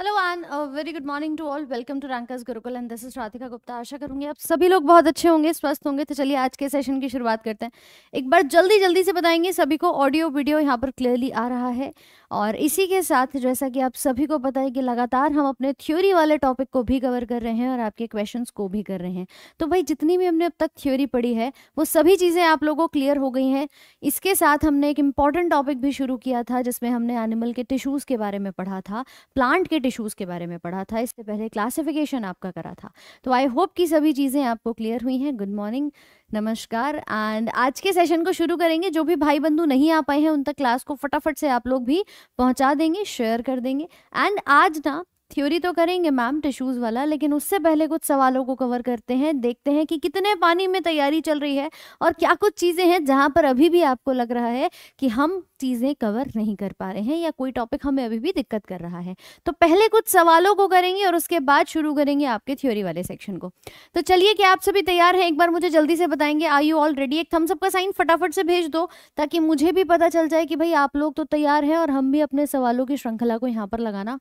hello and very good morning to all welcome to Rankers Gurukul and this is Radhika Gupta आशा करूंगी आप सभी लोग बहुत अच्छे होंगे स्वस्थ होंगे तो चलिए आज के सेशन की शुरुआत करते हैं एक बार जल्दी जल्दी से बताएंगे सभी को ऑडियो वीडियो यहाँ पर क्लियरली आ रहा है और इसी के साथ जैसा कि आप सभी को पता है कि लगातार हम अपने थ्योरी वाले टॉपिक को भी कवर कर रहे हैं और आपके क्वेश्चंस को भी कर रहे हैं तो भाई जितनी भी हमने अब तक थ्योरी पढ़ी है वो सभी चीज़ें आप लोगों को क्लियर हो गई हैं इसके साथ हमने एक इम्पॉर्टेंट टॉपिक भी शुरू किया था जिसमें हमने एनिमल के टिश्यूज़ के बारे में पढ़ा था प्लांट के टिश्यूज़ के बारे में पढ़ा था इससे पहले क्लासिफिकेशन आपका करा था तो आई होप कि सभी चीज़ें आपको क्लियर हुई हैं गुड मॉर्निंग नमस्कार एंड आज के सेशन को शुरू करेंगे जो भी भाई बंधु नहीं आ पाए हैं उन तक क्लास को फटाफट से आप लोग भी पहुंचा देंगे शेयर कर देंगे एंड आज ना थ्योरी तो करेंगे मैम टिश्यूज वाला लेकिन उससे पहले कुछ सवालों को कवर करते हैं देखते हैं कि कितने पानी में तैयारी चल रही है और क्या कुछ चीज़ें हैं जहां पर अभी भी आपको लग रहा है कि हम चीज़ें कवर नहीं कर पा रहे हैं या कोई टॉपिक हमें अभी भी दिक्कत कर रहा है तो पहले कुछ सवालों को करेंगे और उसके बाद शुरू करेंगे आपके थ्योरी वाले सेक्शन को तो चलिए कि आप सभी तैयार हैं एक बार मुझे जल्दी से बताएंगे आई यू ऑलरेडी एक थम्सअप का साइन फटाफट से भेज दो ताकि मुझे भी पता चल जाए कि भाई आप लोग तो तैयार हैं और हम भी अपने सवालों की श्रृंखला को यहाँ पर लगाना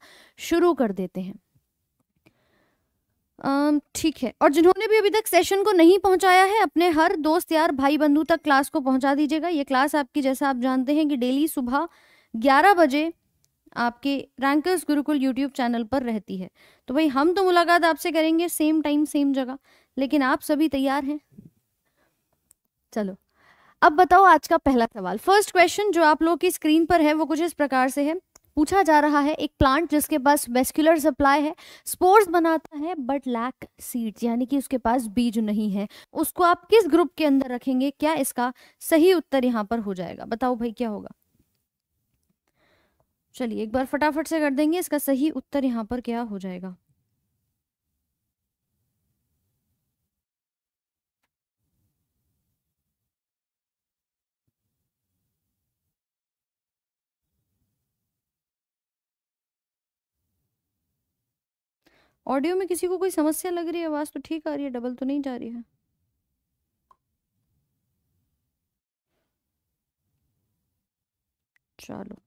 शुरू कर दें देते हैं ठीक है और जिन्होंने भी अभी तक सेशन को नहीं पहुंचाया है अपने हर दोस्त यार भाई बंधु तक क्लास को पहुंचा दीजिएगा ये क्लास आपकी जैसा आप जानते हैं कि डेली सुबह 11 बजे आपके रैंकर्स गुरुकुल यूट्यूब चैनल पर रहती है तो भाई हम तो मुलाकात आपसे करेंगे सेम टाइम सेम जगह लेकिन आप सभी तैयार हैं चलो अब बताओ आज का पहला सवाल फर्स्ट क्वेश्चन जो आप लोग की स्क्रीन पर है वो कुछ इस प्रकार से है पूछा जा रहा है एक प्लांट जिसके पास वेस्कुलर सप्लाई है स्पोर्स बनाता है बट लैक सीड्स यानी कि उसके पास बीज नहीं है उसको आप किस ग्रुप के अंदर रखेंगे क्या इसका सही उत्तर यहाँ पर हो जाएगा बताओ भाई क्या होगा चलिए एक बार फटाफट से कर देंगे इसका सही उत्तर यहाँ पर क्या हो जाएगा ऑडियो में किसी को कोई समस्या लग रही है आवाज़ तो ठीक आ रही है डबल तो नहीं जा रही है चलो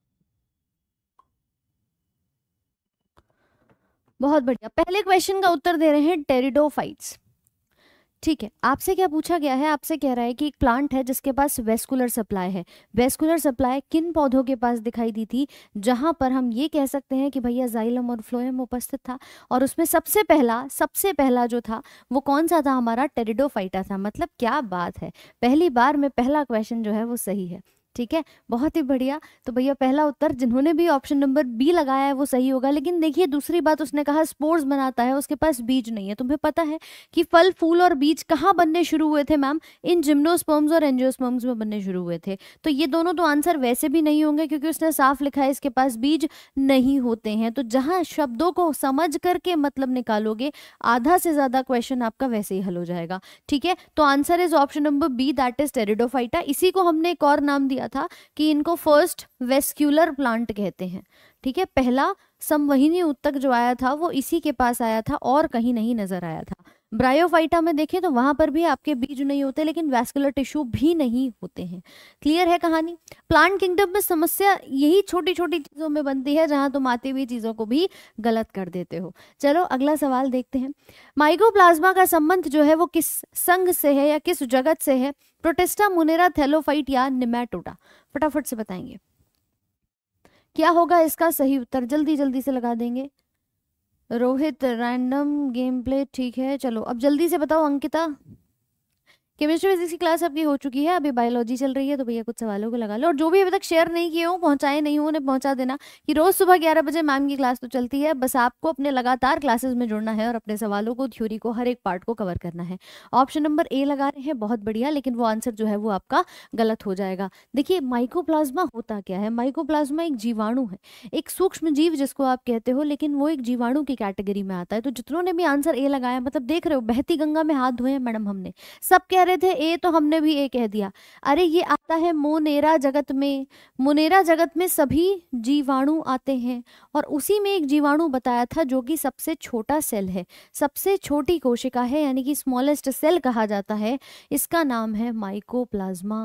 बहुत बढ़िया पहले क्वेश्चन का उत्तर दे रहे हैं टेरिडोफाइट्स ठीक है आपसे क्या पूछा गया है आपसे कह रहा है कि एक प्लांट है जिसके पास वेस्कुलर सप्लाई है वेस्कुलर सप्लाई किन पौधों के पास दिखाई दी थी जहां पर हम ये कह सकते हैं कि भैया जाइलम और फ्लोएम उपस्थित था और उसमें सबसे पहला सबसे पहला जो था वो कौन सा था हमारा टेरिडोफाइटा था मतलब क्या बात है पहली बार में पहला क्वेश्चन जो है वो सही है ठीक है बहुत ही बढ़िया तो भैया पहला उत्तर जिन्होंने भी ऑप्शन नंबर बी लगाया है वो सही होगा लेकिन देखिए दूसरी बात उसने कहा स्पोर्ट्स बनाता है उसके पास बीज नहीं है तुम्हें पता है कि फल फूल और बीज कहाँ बनने शुरू हुए थे मैम इन जिम्नोस्पर्म्स और एनजियोस्पर्म्स में बनने शुरू हुए थे तो ये दोनों तो आंसर वैसे भी नहीं होंगे क्योंकि उसने साफ लिखा है इसके पास बीज नहीं होते हैं तो जहाँ शब्दों को समझ करके मतलब निकालोगे आधा से ज्यादा क्वेश्चन आपका वैसे ही हल हो जाएगा ठीक है तो answer is option number B that is pteridophyta इसी को हमने एक और नाम दिया किया था कि इनको फर्स्ट वेस्क्यूलर प्लांट कहते हैं ठीक है पहला समवहिनी उत्तक जो आया था वो इसी के पास आया था और कहीं नहीं नजर आया था ब्रायोफाइटा में देखें तो वहां पर भी आपके बीज नहीं होते लेकिन वैस्कुलर टिश्यू भी नहीं होते हैं क्लियर है कहानी प्लांट किंगडम में समस्या यही छोटी छोटी चीजों में बनती है जहां तुम आती हुई चीजों को भी गलत कर देते हो चलो अगला सवाल देखते हैं माइकोप्लाज्मा का संबंध जो है वो किस संघ से है या किस जगत से है प्रोटेस्टा मुनेरा थेलोफाइट या निमेटोडा फटाफट से बताएंगे क्या होगा इसका सही उत्तर जल्दी जल्दी से लगा देंगे रोहित रैंडम गेम प्ले ठीक है चलो अब जल्दी से बताओ अंकिता केमिस्ट्री फिजिक्स की क्लास आपकी हो चुकी है अभी बायोलॉजी चल रही है तो भैया कुछ सवालों को लगा लो और जो भी अभी तक शेयर नहीं किए हों पहुंचाए नहीं हो उन्हें पहुंचा देना कि रोज़ सुबह ग्यारह बजे मैम की क्लास तो चलती है बस आपको अपने लगातार क्लासेस में जुड़ना है और अपने सवालों को थ्योरी को हर एक पार्ट को कवर करना है ऑप्शन नंबर ए लगा रहे हैं बहुत बढ़िया लेकिन वो आंसर जो है वो आपका गलत हो जाएगा देखिए माइको होता क्या है माइको एक जीवाणु है एक सूक्ष्म जीव जिसको आप कहते हो लेकिन वो एक जीवाणु की कैटेगरी में आता है तो जितनों ने भी आंसर ए लगाया मतलब देख रहे हो बहती गंगा में हाथ धोए मैडम हमने सब कह रहे थे ए तो हमने भी ए कह दिया अरे ये आता है मोनेरा जगत में मोनेरा जगत में सभी जीवाणु आते हैं और उसी में एक जीवाणु बताया था जो कि सबसे छोटा सेल है सबसे छोटी कोशिका है यानी कि स्मॉलेस्ट सेल कहा जाता है इसका नाम है माइकोप्लाज्मा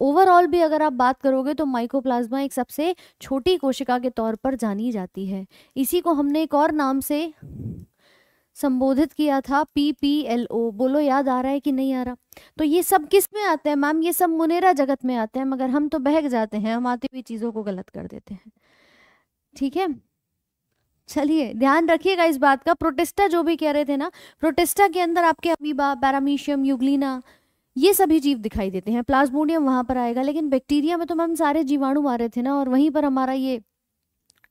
ओवरऑल भी अगर आप बात करोगे तो माइकोप्लाज्मा एक सबसे छोटी कोशिका के तौर पर जानी जाती है इसी को हमने एक और नाम से संबोधित किया था पी पी एल ओ बोलो याद आ रहा है कि नहीं आ रहा तो ये सब किस में आते हैं मैम ये सब मुनेरा जगत में आते हैं मगर हम तो बहक जाते हैं हम आते हुए चीज़ों को गलत कर देते हैं ठीक है चलिए ध्यान रखिएगा इस बात का प्रोटेस्टा जो भी कह रहे थे ना प्रोटेस्टा के अंदर आपके अमीबा पैरामीशियम युगलीना ये सभी जीव दिखाई देते हैं प्लाज्मोडियम वहां पर आएगा लेकिन बैक्टीरिया में तो मैम सारे जीवाणु आ रहे थे ना और वहीं पर हमारा ये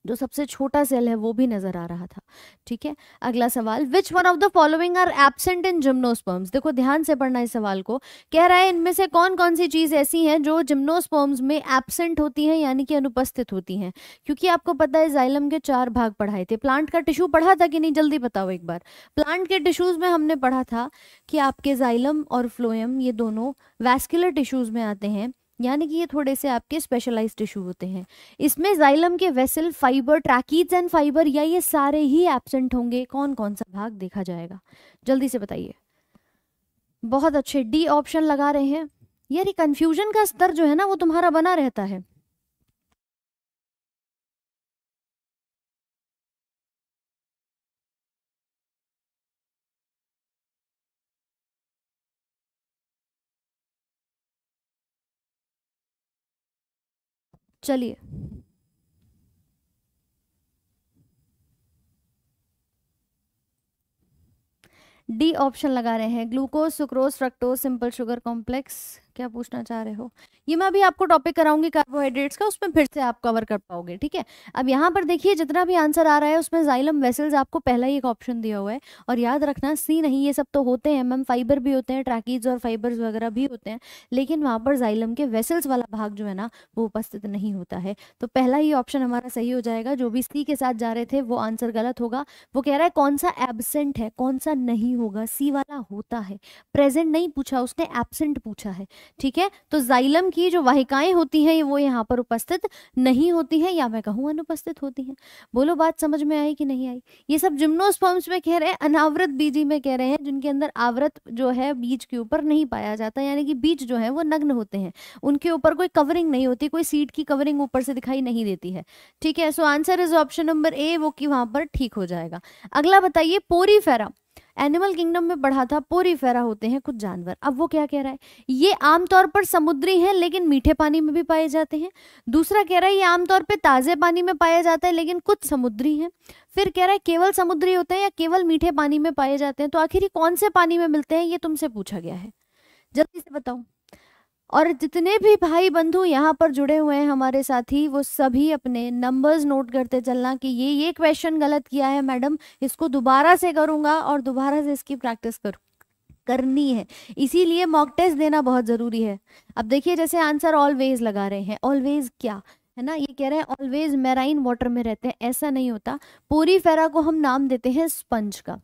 जो सबसे छोटा सेल है वो भी नजर आ रहा था ठीक है अगला सवाल which one of the following are absent in gymnosperms देखो ध्यान से पढ़ना इस सवाल को कह रहा है इनमें से कौन कौन सी चीज ऐसी है जो जिम्नोस्पर्म्स में एबसेंट होती है यानी कि अनुपस्थित होती है क्योंकि आपको पता है जाइलम के चार भाग पढ़ाए थे प्लांट का टिश्यू पढ़ा था कि नहीं जल्दी बताओ एक बार प्लांट के टिश्यूज में हमने पढ़ा था कि आपके जाइलम और फ्लोएम ये दोनों वैस्कुलर टिश्यूज में आते हैं यानी कि ये थोड़े से आपके स्पेशलाइज टिश्यू होते हैं इसमें जाइलम के vessel fibre tracheids and fibre या ये सारे ही एबसेंट होंगे कौन कौन सा भाग देखा जाएगा जल्दी से बताइए बहुत अच्छे डी ऑप्शन लगा रहे हैं यार ये कन्फ्यूजन का स्तर जो है ना वो तुम्हारा बना रहता है चलिए डी ऑप्शन लगा रहे हैं glucose sucrose fructose simple sugar complex क्या पूछना चाह रहे हो ये मैं अभी आपको टॉपिक कराऊंगी कार्बोहाइड्रेट्स का उसमें फिर से आप कवर कर पाओगे ठीक है अब यहाँ पर देखिए जितना भी आंसर आ रहा है उसमें जाइलम वेसल्स आपको पहला ही एक ऑप्शन दिया हुआ है और याद रखना सी नहीं ये सब तो होते हैं मैम फाइबर भी होते हैं ट्रैकीज और फाइबर्स वगैरह भी होते हैं लेकिन वहाँ पर जाइलम के वेसल्स वाला भाग जो है ना वो उपस्थित नहीं होता है तो पहला ही ऑप्शन हमारा सही हो जाएगा जो भी सी के साथ जा रहे थे वो आंसर गलत होगा वो कह रहा है कौन सा एबसेंट है कौन सा नहीं होगा सी वाला होता है प्रेजेंट नहीं पूछा उसने एबसेंट पूछा है ठीक है तो जाइलम की जो वाहिकाएं होती हैं वो यहाँ पर उपस्थित नहीं होती हैं या मैं कहूँ अनुपस्थित होती हैं बोलो बात समझ में आई कि नहीं आई ये सब जिम्नोस्पर्म्स में कह रहे हैं अनावृत बीजी में कह रहे हैं जिनके अंदर आवृत जो है बीज के ऊपर नहीं पाया जाता यानी कि बीज जो है वो नग्न होते हैं उनके ऊपर कोई कवरिंग नहीं होती कोई सीट की कवरिंग ऊपर से दिखाई नहीं देती है ठीक है so answer is option number A वो कि वहाँ पर ठीक हो जाएगा अगला बताइए पोरी एनिमल किंगडम में बढ़ा था पोरी फेरा होते हैं कुछ जानवर अब वो क्या कह रहा है ये आमतौर पर समुद्री हैं लेकिन मीठे पानी में भी पाए जाते हैं दूसरा कह रहा है ये आमतौर पर ताज़े पानी में पाया जाता है लेकिन कुछ समुद्री हैं फिर कह रहा है केवल समुद्री होते हैं या केवल मीठे पानी में पाए जाते हैं तो आखिर ये कौन से पानी में मिलते हैं ये तुमसे पूछा गया है जल्दी से बताओ और जितने भी भाई बंधु यहाँ पर जुड़े हुए हैं हमारे साथी वो सभी अपने नंबर्स नोट करते चलना कि ये ये क्वेश्चन गलत किया है मैडम इसको दोबारा से करूँगा और दोबारा से इसकी प्रैक्टिस करूँ करनी है इसीलिए मॉक टेस्ट देना बहुत ज़रूरी है अब देखिए जैसे आंसर ऑलवेज लगा रहे हैं ऑलवेज क्या है ना ये कह रहे हैं ऑलवेज मैराइन वाटर में रहते हैं ऐसा नहीं होता पूरी फेरा को हम नाम देते हैं स्पंज का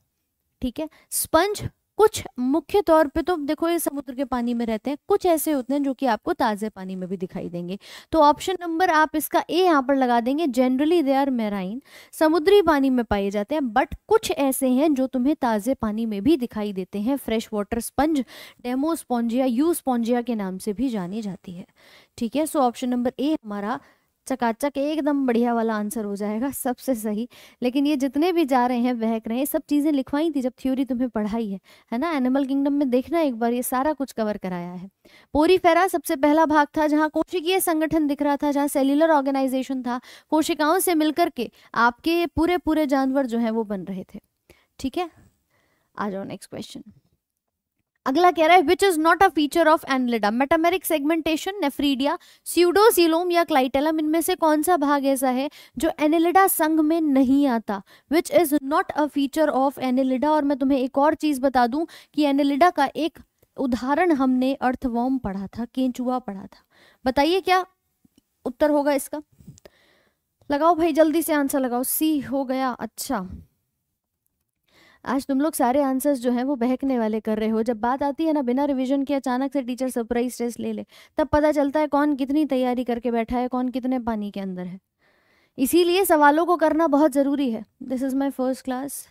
ठीक है स्पंज कुछ मुख्य तौर पे तो देखो ये समुद्र के पानी में रहते हैं कुछ ऐसे होते हैं जो कि आपको ताजे पानी में भी दिखाई देंगे तो ऑप्शन नंबर आप इसका ए यहाँ पर लगा देंगे जनरली दे आर मेराइन समुद्री पानी में पाए जाते हैं बट कुछ ऐसे हैं जो तुम्हें ताजे पानी में भी दिखाई देते हैं fresh water sponge demospongia euspongia के नाम से भी जानी जाती है ठीक है सो ऑप्शन नंबर ए हमारा चकाचक एकदम बढ़िया वाला आंसर हो जाएगा सबसे सही लेकिन ये जितने भी जा रहे हैं बहक रहे हैं सब चीज़ें लिखवाई थी जब थ्योरी तुम्हें पढ़ाई है है ना एनिमल किंगडम में देखना एक बार ये सारा कुछ कवर कराया है पोरी फेरा सबसे पहला भाग था जहाँ कोशिकीय संगठन दिख रहा था जहाँ सेल्यूलर ऑर्गेनाइजेशन था कोशिकाओं से मिलकर के आपके पूरे पूरे जानवर जो हैं वो बन रहे थे ठीक है आ जाओ नेक्स्ट क्वेश्चन अगला कह रहा है which is not a feature of annelida metameric segmentation nephridia pseudocoelom या क्लाइटेलम इनमें से कौन सा भाग ऐसा है जो एनिलिडा संघ में नहीं आता which is not a feature of annelida और मैं तुम्हें एक और चीज बता दूं कि एनिलिडा का एक उदाहरण हमने अर्थवॉम पढ़ा था केंचुआ पढ़ा था बताइए क्या उत्तर होगा इसका लगाओ भाई जल्दी से आंसर लगाओ सी हो गया अच्छा आज तुम लोग सारे आंसर्स जो हैं वो बहकने वाले कर रहे हो जब बात आती है ना बिना रिवीजन के अचानक से टीचर सरप्राइज टेस्ट ले ले तब पता चलता है कौन कितनी तैयारी करके बैठा है कौन कितने पानी के अंदर है इसीलिए सवालों को करना बहुत ज़रूरी है this is my first class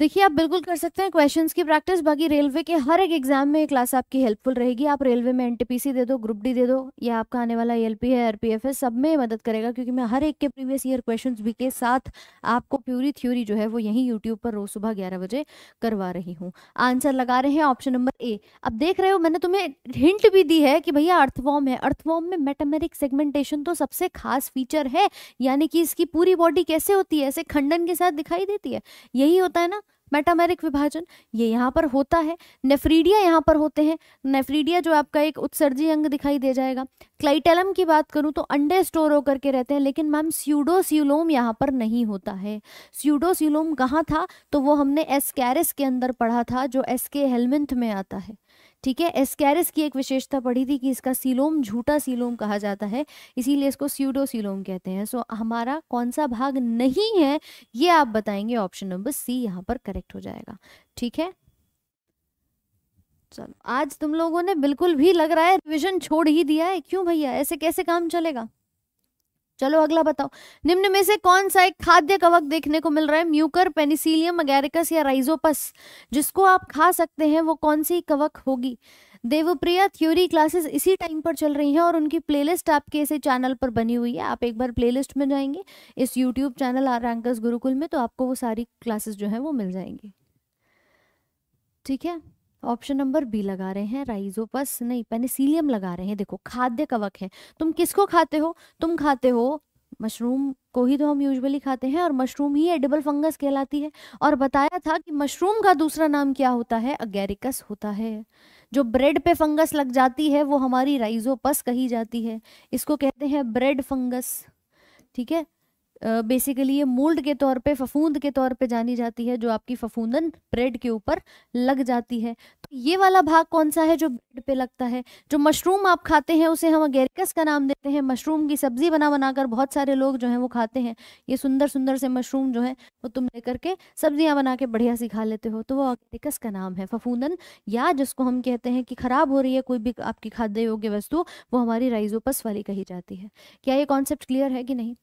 देखिए आप बिल्कुल कर सकते हैं क्वेश्चंस की प्रैक्टिस बाकी रेलवे के हर एक एग्जाम में क्लास आपकी हेल्पफुल रहेगी आप रेलवे में एनटीपीसी दे दो ग्रुप डी दे दो या आपका आने वाला एलपी है आरपीएफ है सब में मदद करेगा क्योंकि मैं हर एक के प्रीवियस ईयर क्वेश्चंस भी के साथ आपको प्यूरी थ्योरी जो है वो यहीं यूट्यूब पर रोज सुबह ग्यारह बजे करवा रही हूँ आंसर लगा रहे हैं ऑप्शन नंबर ए अब देख रहे हो मैंने तुम्हें हिंट भी दी है कि भैया अर्थवॉर्म है अर्थवॉर्म में मेटामेरिक सेगमेंटेशन तो सबसे खास फीचर है यानी कि इसकी पूरी बॉडी कैसे होती है ऐसे खंडन के साथ दिखाई देती है यही होता है ना मेटामेरिक विभाजन ये यहाँ पर होता है नेफ्रीडिया यहाँ पर होते हैं नेफ्रीडिया जो आपका एक उत्सर्जी अंग दिखाई दे जाएगा क्लाइटेलम की बात करूँ तो अंडे स्टोर होकर के रहते हैं लेकिन मैम स्यूडोस्यूलोम यहाँ पर नहीं होता है स्यूडोस्यूलोम कहाँ था तो वो हमने एसकेरिस के अंदर पढ़ा था जो एस के हेलमिंथ में आता है ठीक है एस्कैरिस की एक विशेषता पढ़ी थी कि इसका सीलोम झूठा सीलोम कहा जाता है इसीलिए इसको स्यूडो सीलोम कहते हैं सो हमारा कौन सा भाग नहीं है ये आप बताएंगे ऑप्शन नंबर सी यहाँ पर करेक्ट हो जाएगा ठीक है चलो आज तुम लोगों ने बिल्कुल भी लग रहा है रिविजन छोड़ ही दिया है क्यों भैया ऐसे कैसे काम चलेगा चलो अगला बताओ निम्न में से कौन सा एक खाद्य कवक देखने को मिल रहा है म्यूकर पेनिसिलियम अगेरिकस या राइजोपस जिसको आप खा सकते हैं वो कौन सी कवक होगी देवप्रिया थ्योरी क्लासेस इसी टाइम पर चल रही हैं और उनकी प्लेलिस्ट आपके ऐसे चैनल पर बनी हुई है आप एक बार प्लेलिस्ट में जाएंगे इस यूट्यूब चैनल आर गुरुकुल में तो आपको वो सारी क्लासेस जो है वो मिल जाएंगी ठीक है ऑप्शन नंबर बी लगा रहे हैं राइजोपस नहीं पेनिसिलियम लगा रहे हैं देखो खाद्य कवक है तुम किसको खाते हो तुम खाते हो मशरूम को ही तो हम यूजुअली खाते हैं और मशरूम ही एडिबल फंगस कहलाती है और बताया था कि मशरूम का दूसरा नाम क्या होता है अगेरिकस होता है जो ब्रेड पे फंगस लग जाती है वो हमारी राइजोपस कही जाती है इसको कहते हैं ब्रेड फंगस ठीक है बेसिकली ये मोल्ड के तौर पे फफूंद के तौर पे जानी जाती है जो आपकी फफूंदन ब्रेड के ऊपर लग जाती है तो ये वाला भाग कौन सा है जो ब्रेड पे लगता है जो मशरूम आप खाते हैं उसे हम अगेरिकस का नाम देते हैं मशरूम की सब्जी बना बनाकर बहुत सारे लोग जो हैं वो खाते हैं ये सुंदर सुंदर से मशरूम जो है वो तुम लेकर के सब्जियाँ बना के बढ़िया सी खा लेते हो तो वो अगेरिकस का नाम है फफूंदन या जिसको हम कहते हैं कि खराब हो रही है कोई भी आपकी खाद्य योग्य वस्तु वो हमारी राइजोपस वाली कही जाती है क्या ये कॉन्सेप्ट क्लियर है कि नहीं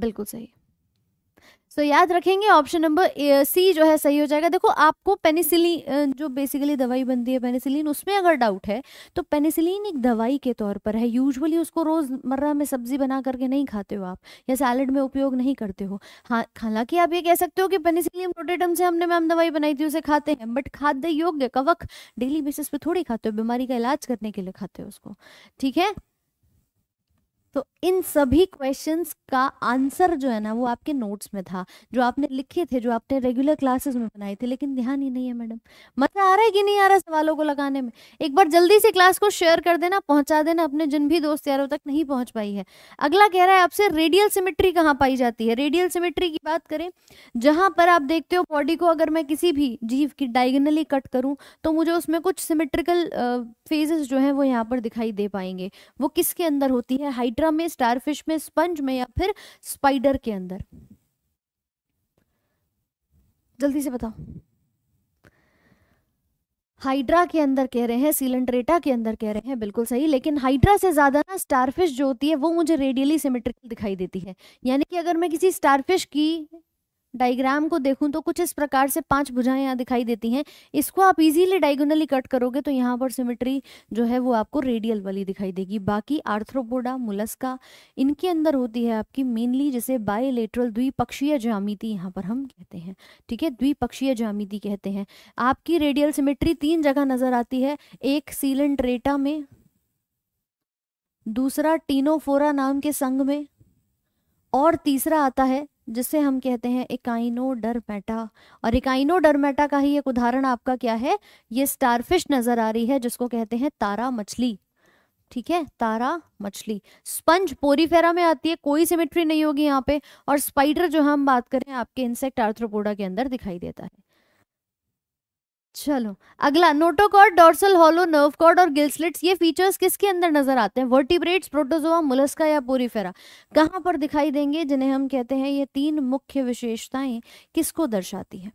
बिल्कुल सही सो so, याद रखेंगे ऑप्शन नंबर सी जो है सही हो जाएगा देखो आपको पेनिसिलिन जो बेसिकली दवाई बनती है पेनिसिलिन उसमें अगर डाउट है तो पेनिसिलिन एक दवाई के तौर पर है यूजुअली उसको रोज़मर्रा में सब्जी बना करके नहीं खाते हो आप या सैलड में उपयोग नहीं करते हो हाँ हालांकि आप ये कह सकते हो कि पेनिसिलिन प्रोटेटम से हमने मैम दवाई बनाई थी उसे खाते हैं बट खाद्य योग्य कवक डेली बेसिस पे थोड़ी खाते हो बीमारी का इलाज करने के लिए खाते हो उसको ठीक है तो इन सभी क्वेश्चंस का आंसर जो है ना वो आपके नोट्स में था जो आपने लिखे थे जो आपने रेगुलर क्लासेस में बनाए थे लेकिन ध्यान ही नहीं है मैडम मजा आ रहा है कि नहीं आ रहा सवालों को लगाने में एक बार जल्दी से क्लास को शेयर कर देना पहुंचा देना अपने जिन भी दोस्त यारों तक नहीं पहुंच पाई है अगला कह रहा है आपसे रेडियल सिमिट्री कहाँ पाई जाती है रेडियल सिमिट्री की बात करें जहां पर आप देखते हो बॉडी को अगर मैं किसी भी जीव की डायगनली कट करूँ तो मुझे उसमें कुछ सिमिट्रिकल फेजेस जो है वो यहाँ पर दिखाई दे पाएंगे वो किसके अंदर होती है हाइट हाइड्रा में स्टारफिश में स्पंज में या फिर स्पाइडर के अंदर जल्दी से बताओ हाइड्रा के अंदर कह रहे हैं सिलेंड्रेटा के अंदर कह रहे हैं बिल्कुल सही लेकिन हाइड्रा से ज़्यादा ना स्टारफिश जो होती है वो मुझे रेडियली सिमेट्रिकल दिखाई देती है यानी कि अगर मैं किसी स्टारफिश की डायग्राम को देखूं तो कुछ इस प्रकार से पांच भुजाएं यहाँ दिखाई देती हैं इसको आप इजीली डायगोनली कट करोगे तो यहाँ पर सिमेट्री जो है वो आपको रेडियल वाली दिखाई देगी बाकी आर्थ्रोपोडा मुलस्का इनके अंदर होती है आपकी मेनली जैसे बायोलेट्रल द्विपक्षीय जामिति यहाँ पर हम कहते हैं ठीक है द्विपक्षीय जामिति कहते हैं आपकी रेडियल सिमेट्री तीन जगह नजर आती है एक सीलेंट्रेटा में दूसरा टीनोफोरा नाम के संघ में और तीसरा आता है जिसे हम कहते हैं इकाइनो डरमेटा और इकाइनो डरमेटा का ही एक उदाहरण आपका क्या है ये स्टारफिश नजर आ रही है जिसको कहते हैं तारा मछली ठीक है तारा मछली स्पंज पोरीफेरा में आती है कोई सिमेट्री नहीं होगी यहाँ पे और स्पाइडर जो हम बात करें आपके इंसेक्ट आर्थ्रोपोडा के अंदर दिखाई देता है चलो अगला notochord dorsal hollow nerve cord और गिल्सलिट्स ये फीचर्स किसके अंदर नजर आते हैं वर्टिब्रेट्स प्रोटोजोआ मुलस्का या पोरीफेरा कहाँ पर दिखाई देंगे जिन्हें हम कहते हैं ये तीन मुख्य विशेषताएं किसको दर्शाती हैं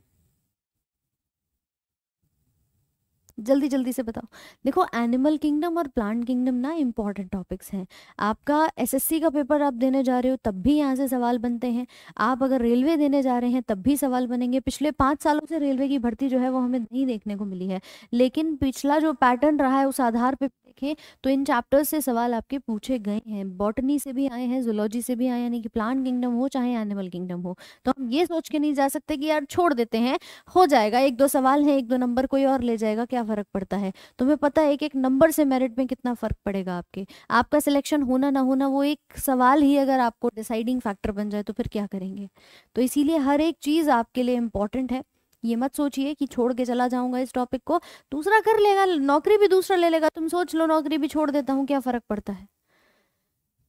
जल्दी जल्दी से बताओ देखो एनिमल किंगडम और प्लांट किंगडम ना इंपॉर्टेंट टॉपिक्स हैं आपका एसएससी का पेपर आप देने जा रहे हो तब भी यहाँ से सवाल बनते हैं आप अगर रेलवे देने जा रहे हैं तब भी सवाल बनेंगे पिछले पाँच सालों से रेलवे की भर्ती जो है वो हमें नहीं देखने को मिली है लेकिन पिछला जो पैटर्न रहा है उस आधार पर देखें तो इन चैप्टर्स से सवाल आपके पूछे गए हैं बॉटनी से भी आए हैं जोलॉजी से भी आए यानी कि प्लांट किंगडम हो चाहे एनिमल किंगडम हो तो हम ये सोच के नहीं जा सकते कि यार छोड़ देते हैं हो जाएगा एक दो सवाल है एक दो नंबर कोई और ले जाएगा क्या क्या फ़र्क पड़ता है तुम्हें पता है एक एक नंबर से मेरिट में कितना फ़र्क पड़ेगा आपके आपका सिलेक्शन होना ना होना वो एक सवाल ही अगर आपको डिसाइडिंग फैक्टर बन जाए तो फिर क्या करेंगे तो इसीलिए हर एक चीज़ आपके लिए इंपॉर्टेंट है ये मत सोचिए कि छोड़ के चला जाऊंगा इस टॉपिक को दूसरा कर लेगा नौकरी भी दूसरा ले लेगा तुम सोच लो नौकरी भी छोड़ देता हूँ क्या फ़र्क पड़ता है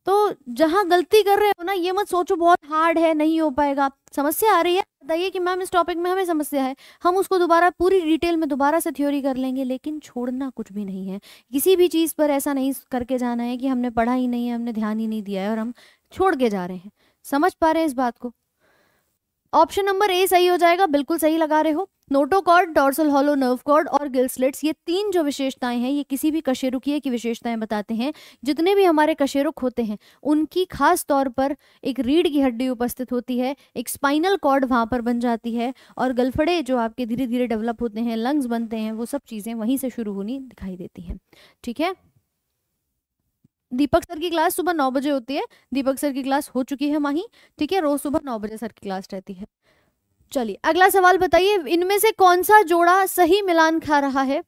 तो जहाँ गलती कर रहे हो ना ये मत सोचो बहुत हार्ड है नहीं हो पाएगा समस्या आ रही है बताइए कि मैम इस टॉपिक में हमें समस्या है हम उसको दोबारा पूरी डिटेल में दोबारा से थ्योरी कर लेंगे लेकिन छोड़ना कुछ भी नहीं है किसी भी चीज़ पर ऐसा नहीं करके जाना है कि हमने पढ़ा ही नहीं है हमने ध्यान ही नहीं दिया है और हम छोड़ के जा रहे हैं समझ पा रहे हैं इस बात को ऑप्शन नंबर ए सही हो जाएगा बिल्कुल सही लगा रहे हो notochord dorsal hollow nerve cord और गिल्सलेट्स ये तीन जो विशेषताएं हैं ये किसी भी कशेरुकीय की विशेषताएं बताते हैं जितने भी हमारे कशेरुक होते हैं उनकी खास तौर पर एक रीढ़ की हड्डी उपस्थित होती है एक स्पाइनल कॉर्ड वहाँ पर बन जाती है और गलफड़े जो आपके धीरे धीरे डेवलप होते हैं लंग्स बनते हैं वो सब चीज़ें वहीं से शुरू होनी दिखाई देती हैं ठीक है दीपक सर की क्लास सुबह नौ बजे होती है दीपक सर की क्लास हो चुकी है माही ठीक है रोज सुबह नौ बजे सर की क्लास रहती है चलिए अगला सवाल बताइए इनमें से कौन सा जोड़ा सही मिलान खा रहा है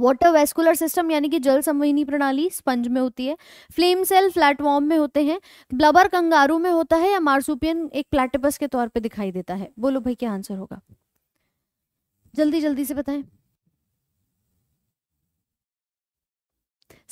वाटर वेस्कुलर सिस्टम यानी कि जल संवहनी प्रणाली स्पंज में होती है फ्लेम सेल फ्लैटवॉर्म में होते हैं ब्लबर कंगारू में होता है या मार्सुपियन एक प्लेटिपस के तौर पे दिखाई देता है बोलो भाई क्या आंसर होगा जल्दी जल्दी से बताएं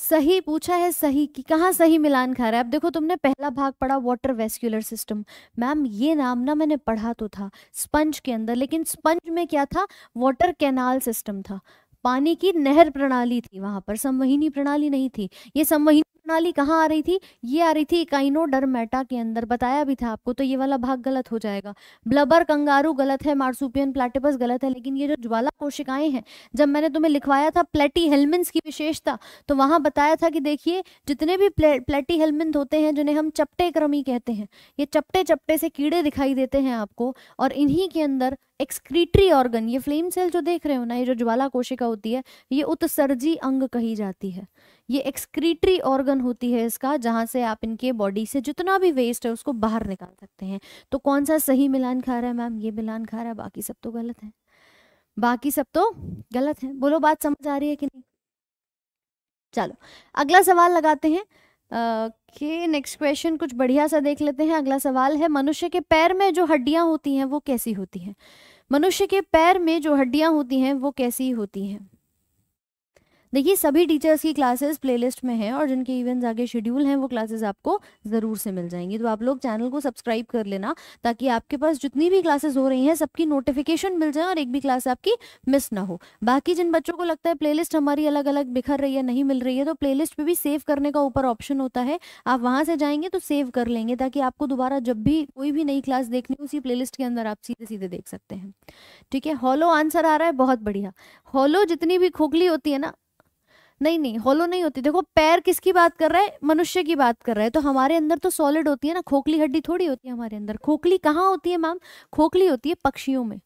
सही पूछा है सही कि कहाँ सही मिलान खा रहा है अब देखो तुमने पहला भाग पढ़ा वाटर वेस्क्यूलर सिस्टम मैम ये नाम ना मैंने पढ़ा तो था स्पंज के अंदर लेकिन स्पंज में क्या था वाटर कैनाल सिस्टम था पानी की नहर प्रणाली थी वहां पर संवहिनी प्रणाली नहीं थी ये संवहिनी प्रणाली कहाँ आ रही थी ये आ रही थी इकाइनोडर्मेटा के अंदर बताया भी था आपको तो ये वाला भाग गलत हो जाएगा ब्लबर कंगारू गलत है मार्सुपियन प्लेटिपस गलत है लेकिन ये जो ज्वाला कोशिकाएं हैं जब मैंने तुम्हें लिखवाया था प्लेटी हेलमिन की विशेषता तो वहां बताया था कि देखिए जितने भी प्लेटी हेलमिन होते हैं जिन्हें हम चपटे क्रमी कहते हैं ये चपटे चपटे से कीड़े दिखाई देते हैं आपको और इन्हीं के अंदर एक्सक्रीटरी ऑर्गन ये फ्लेम सेल जो देख रहे हो ना ये जो ज्वाला कोशिका होती है ये उत्सर्जी अंग कही जाती है ये एक्सक्रीटरी ऑर्गन होती है इसका जहाँ से आप इनके बॉडी से जितना भी वेस्ट है उसको बाहर निकाल सकते हैं तो कौन सा सही मिलान खा रहा है मैम ये मिलान खा रहा है बाकी सब तो गलत है बाकी सब तो गलत है बोलो बात समझ आ रही है कि नहीं चलो अगला सवाल लगाते हैं के नेक्स्ट क्वेश्चन कुछ बढ़िया सा देख लेते हैं अगला सवाल है मनुष्य के पैर में जो हड्डियां होती हैं वो कैसी होती हैं मनुष्य के पैर में जो हड्डियां होती हैं वो कैसी होती हैं देखिए सभी टीचर्स की क्लासेस प्लेलिस्ट में हैं और जिनके इवेंट्स आगे शेड्यूल हैं वो क्लासेस आपको ज़रूर से मिल जाएंगी तो आप लोग चैनल को सब्सक्राइब कर लेना ताकि आपके पास जितनी भी क्लासेस हो रही हैं सबकी नोटिफिकेशन मिल जाए और एक भी क्लास आपकी मिस ना हो बाकी जिन बच्चों को लगता है प्ले हमारी अलग अलग बिखर रही है नहीं मिल रही है तो प्ले लिस्ट भी सेव करने का ऊपर ऑप्शन होता है आप वहाँ से जाएंगे तो सेव कर लेंगे ताकि आपको दोबारा जब भी कोई भी नई क्लास देखनी हो उसी प्ले के अंदर आप सीधे सीधे देख सकते हैं ठीक है हॉलो आंसर आ रहा है बहुत बढ़िया हॉलो जितनी भी खोखली होती है ना नहीं नहीं होलो नहीं होती देखो पैर किसकी बात कर रहा है मनुष्य की बात कर रहा है तो हमारे अंदर तो सॉलिड होती है ना खोखली हड्डी थोड़ी होती है हमारे अंदर खोखली कहाँ होती है मैम खोखली होती है पक्षियों में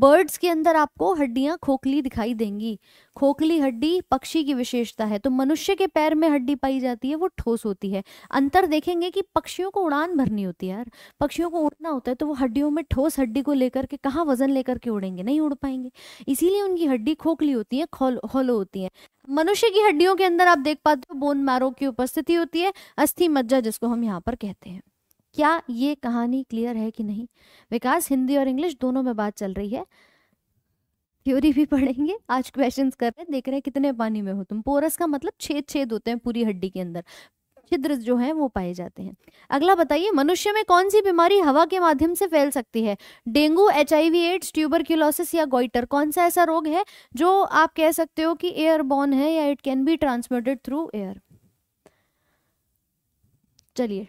बर्ड्स के अंदर आपको हड्डियां खोखली दिखाई देंगी खोखली हड्डी पक्षी की विशेषता है तो मनुष्य के पैर में हड्डी पाई जाती है वो ठोस होती है अंतर देखेंगे कि पक्षियों को उड़ान भरनी होती है यार पक्षियों को उड़ना होता है तो वो हड्डियों में ठोस हड्डी को लेकर के कहाँ वजन लेकर के उड़ेंगे नहीं उड़ पाएंगे इसीलिए उनकी हड्डी खोखली होती है होलो होती है मनुष्य की हड्डियों के अंदर आप देख पाते हो बोन मैरो की उपस्थिति होती है अस्थि मज्जा जिसको हम यहाँ पर कहते हैं क्या ये कहानी क्लियर है कि नहीं विकास हिंदी और इंग्लिश दोनों में बात चल रही है थ्योरी भी पढ़ेंगे आज क्वेश्चन कर रहे हैं देख रहे हैं कितने पानी में हो तुम पोरस का मतलब छेद छेद होते हैं पूरी हड्डी के अंदर छिद्र जो है वो पाए जाते हैं अगला बताइए मनुष्य में कौन सी बीमारी हवा के माध्यम से फैल सकती है dengue H I V AIDS tuberculosis या गोइटर कौन सा ऐसा रोग है जो आप कह सकते हो कि एयरबॉर्न है या it can be transmitted through air चलिए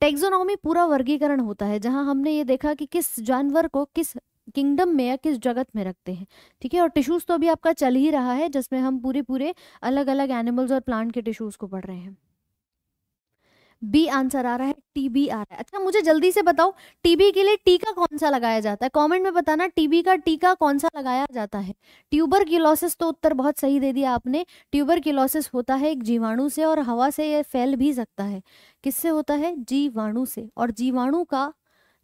टेक्सोनॉमी पूरा वर्गीकरण होता है जहां हमने ये देखा कि किस जानवर को किस किंगडम में या किस जगत में रखते हैं ठीक है और टिश्यूज़ तो अभी आपका चल ही रहा है जिसमें हम पूरे पूरे अलग अलग एनिमल्स और प्लांट के टिश्यूज़ को पढ़ रहे हैं बी आंसर आ रहा है टीबी आ रहा है अच्छा मुझे जल्दी से बताओ टीबी के लिए टीका कौन सा लगाया जाता है कमेंट में बताना टीबी का टीका कौन सा लगाया जाता है ट्यूबर किलोसिस तो उत्तर बहुत सही दे दिया आपने ट्यूबर किलोसिस होता है एक जीवाणु से और हवा से यह फैल भी सकता है किससे होता है जीवाणु से और जीवाणु का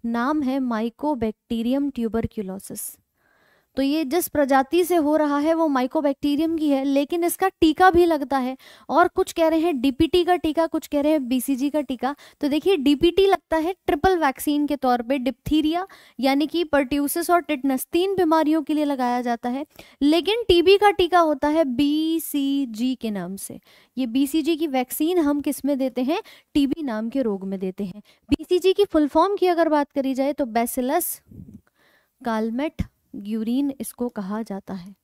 नाम है माइकोबैक्टीरियम क्यूलोसिस तो ये जिस प्रजाति से हो रहा है वो माइकोबैक्टीरियम की है लेकिन इसका टीका भी लगता है और कुछ कह रहे हैं डीपीटी का टीका कुछ कह रहे हैं बीसीजी का टीका तो देखिए डीपीटी लगता है ट्रिपल वैक्सीन के तौर पे डिप्थीरिया यानी कि पर्ट्यूसिस और टिटनस तीन बीमारियों के लिए लगाया जाता है लेकिन टीबी का टीका होता है बी के नाम से ये बी की वैक्सीन हम किस में देते हैं टीबी नाम के रोग में देते हैं बी की फुल फॉर्म की अगर बात करी जाए तो बेसिलस कालमेट यूरिन इसको कहा जाता है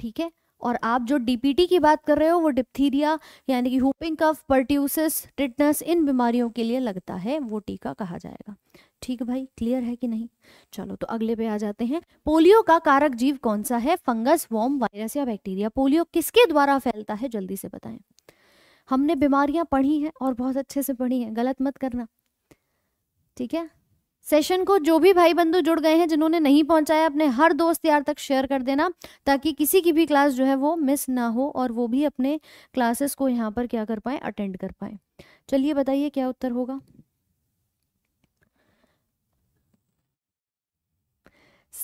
ठीक है और आप जो डीपीटी की बात कर रहे हो वो डिप्थीरिया यानी कि हुपिंग कफ पर्ट्यूसिस टिटनस इन बीमारियों के लिए लगता है वो टीका कहा जाएगा ठीक भाई क्लियर है कि नहीं चलो तो अगले पे आ जाते हैं पोलियो का कारक जीव कौन सा है फंगस वॉम वायरस या बैक्टीरिया पोलियो किसके द्वारा फैलता है जल्दी से बताएं हमने बीमारियां पढ़ी हैं और बहुत अच्छे से पढ़ी हैं गलत मत करना ठीक है सेशन को जो भी भाई बंधु जुड़ गए हैं जिन्होंने नहीं पहुंचाया अपने हर दोस्त यार तक शेयर कर देना ताकि किसी की भी क्लास जो है वो मिस ना हो और वो भी अपने क्लासेस को यहाँ पर क्या कर पाए अटेंड कर पाए चलिए बताइए क्या उत्तर होगा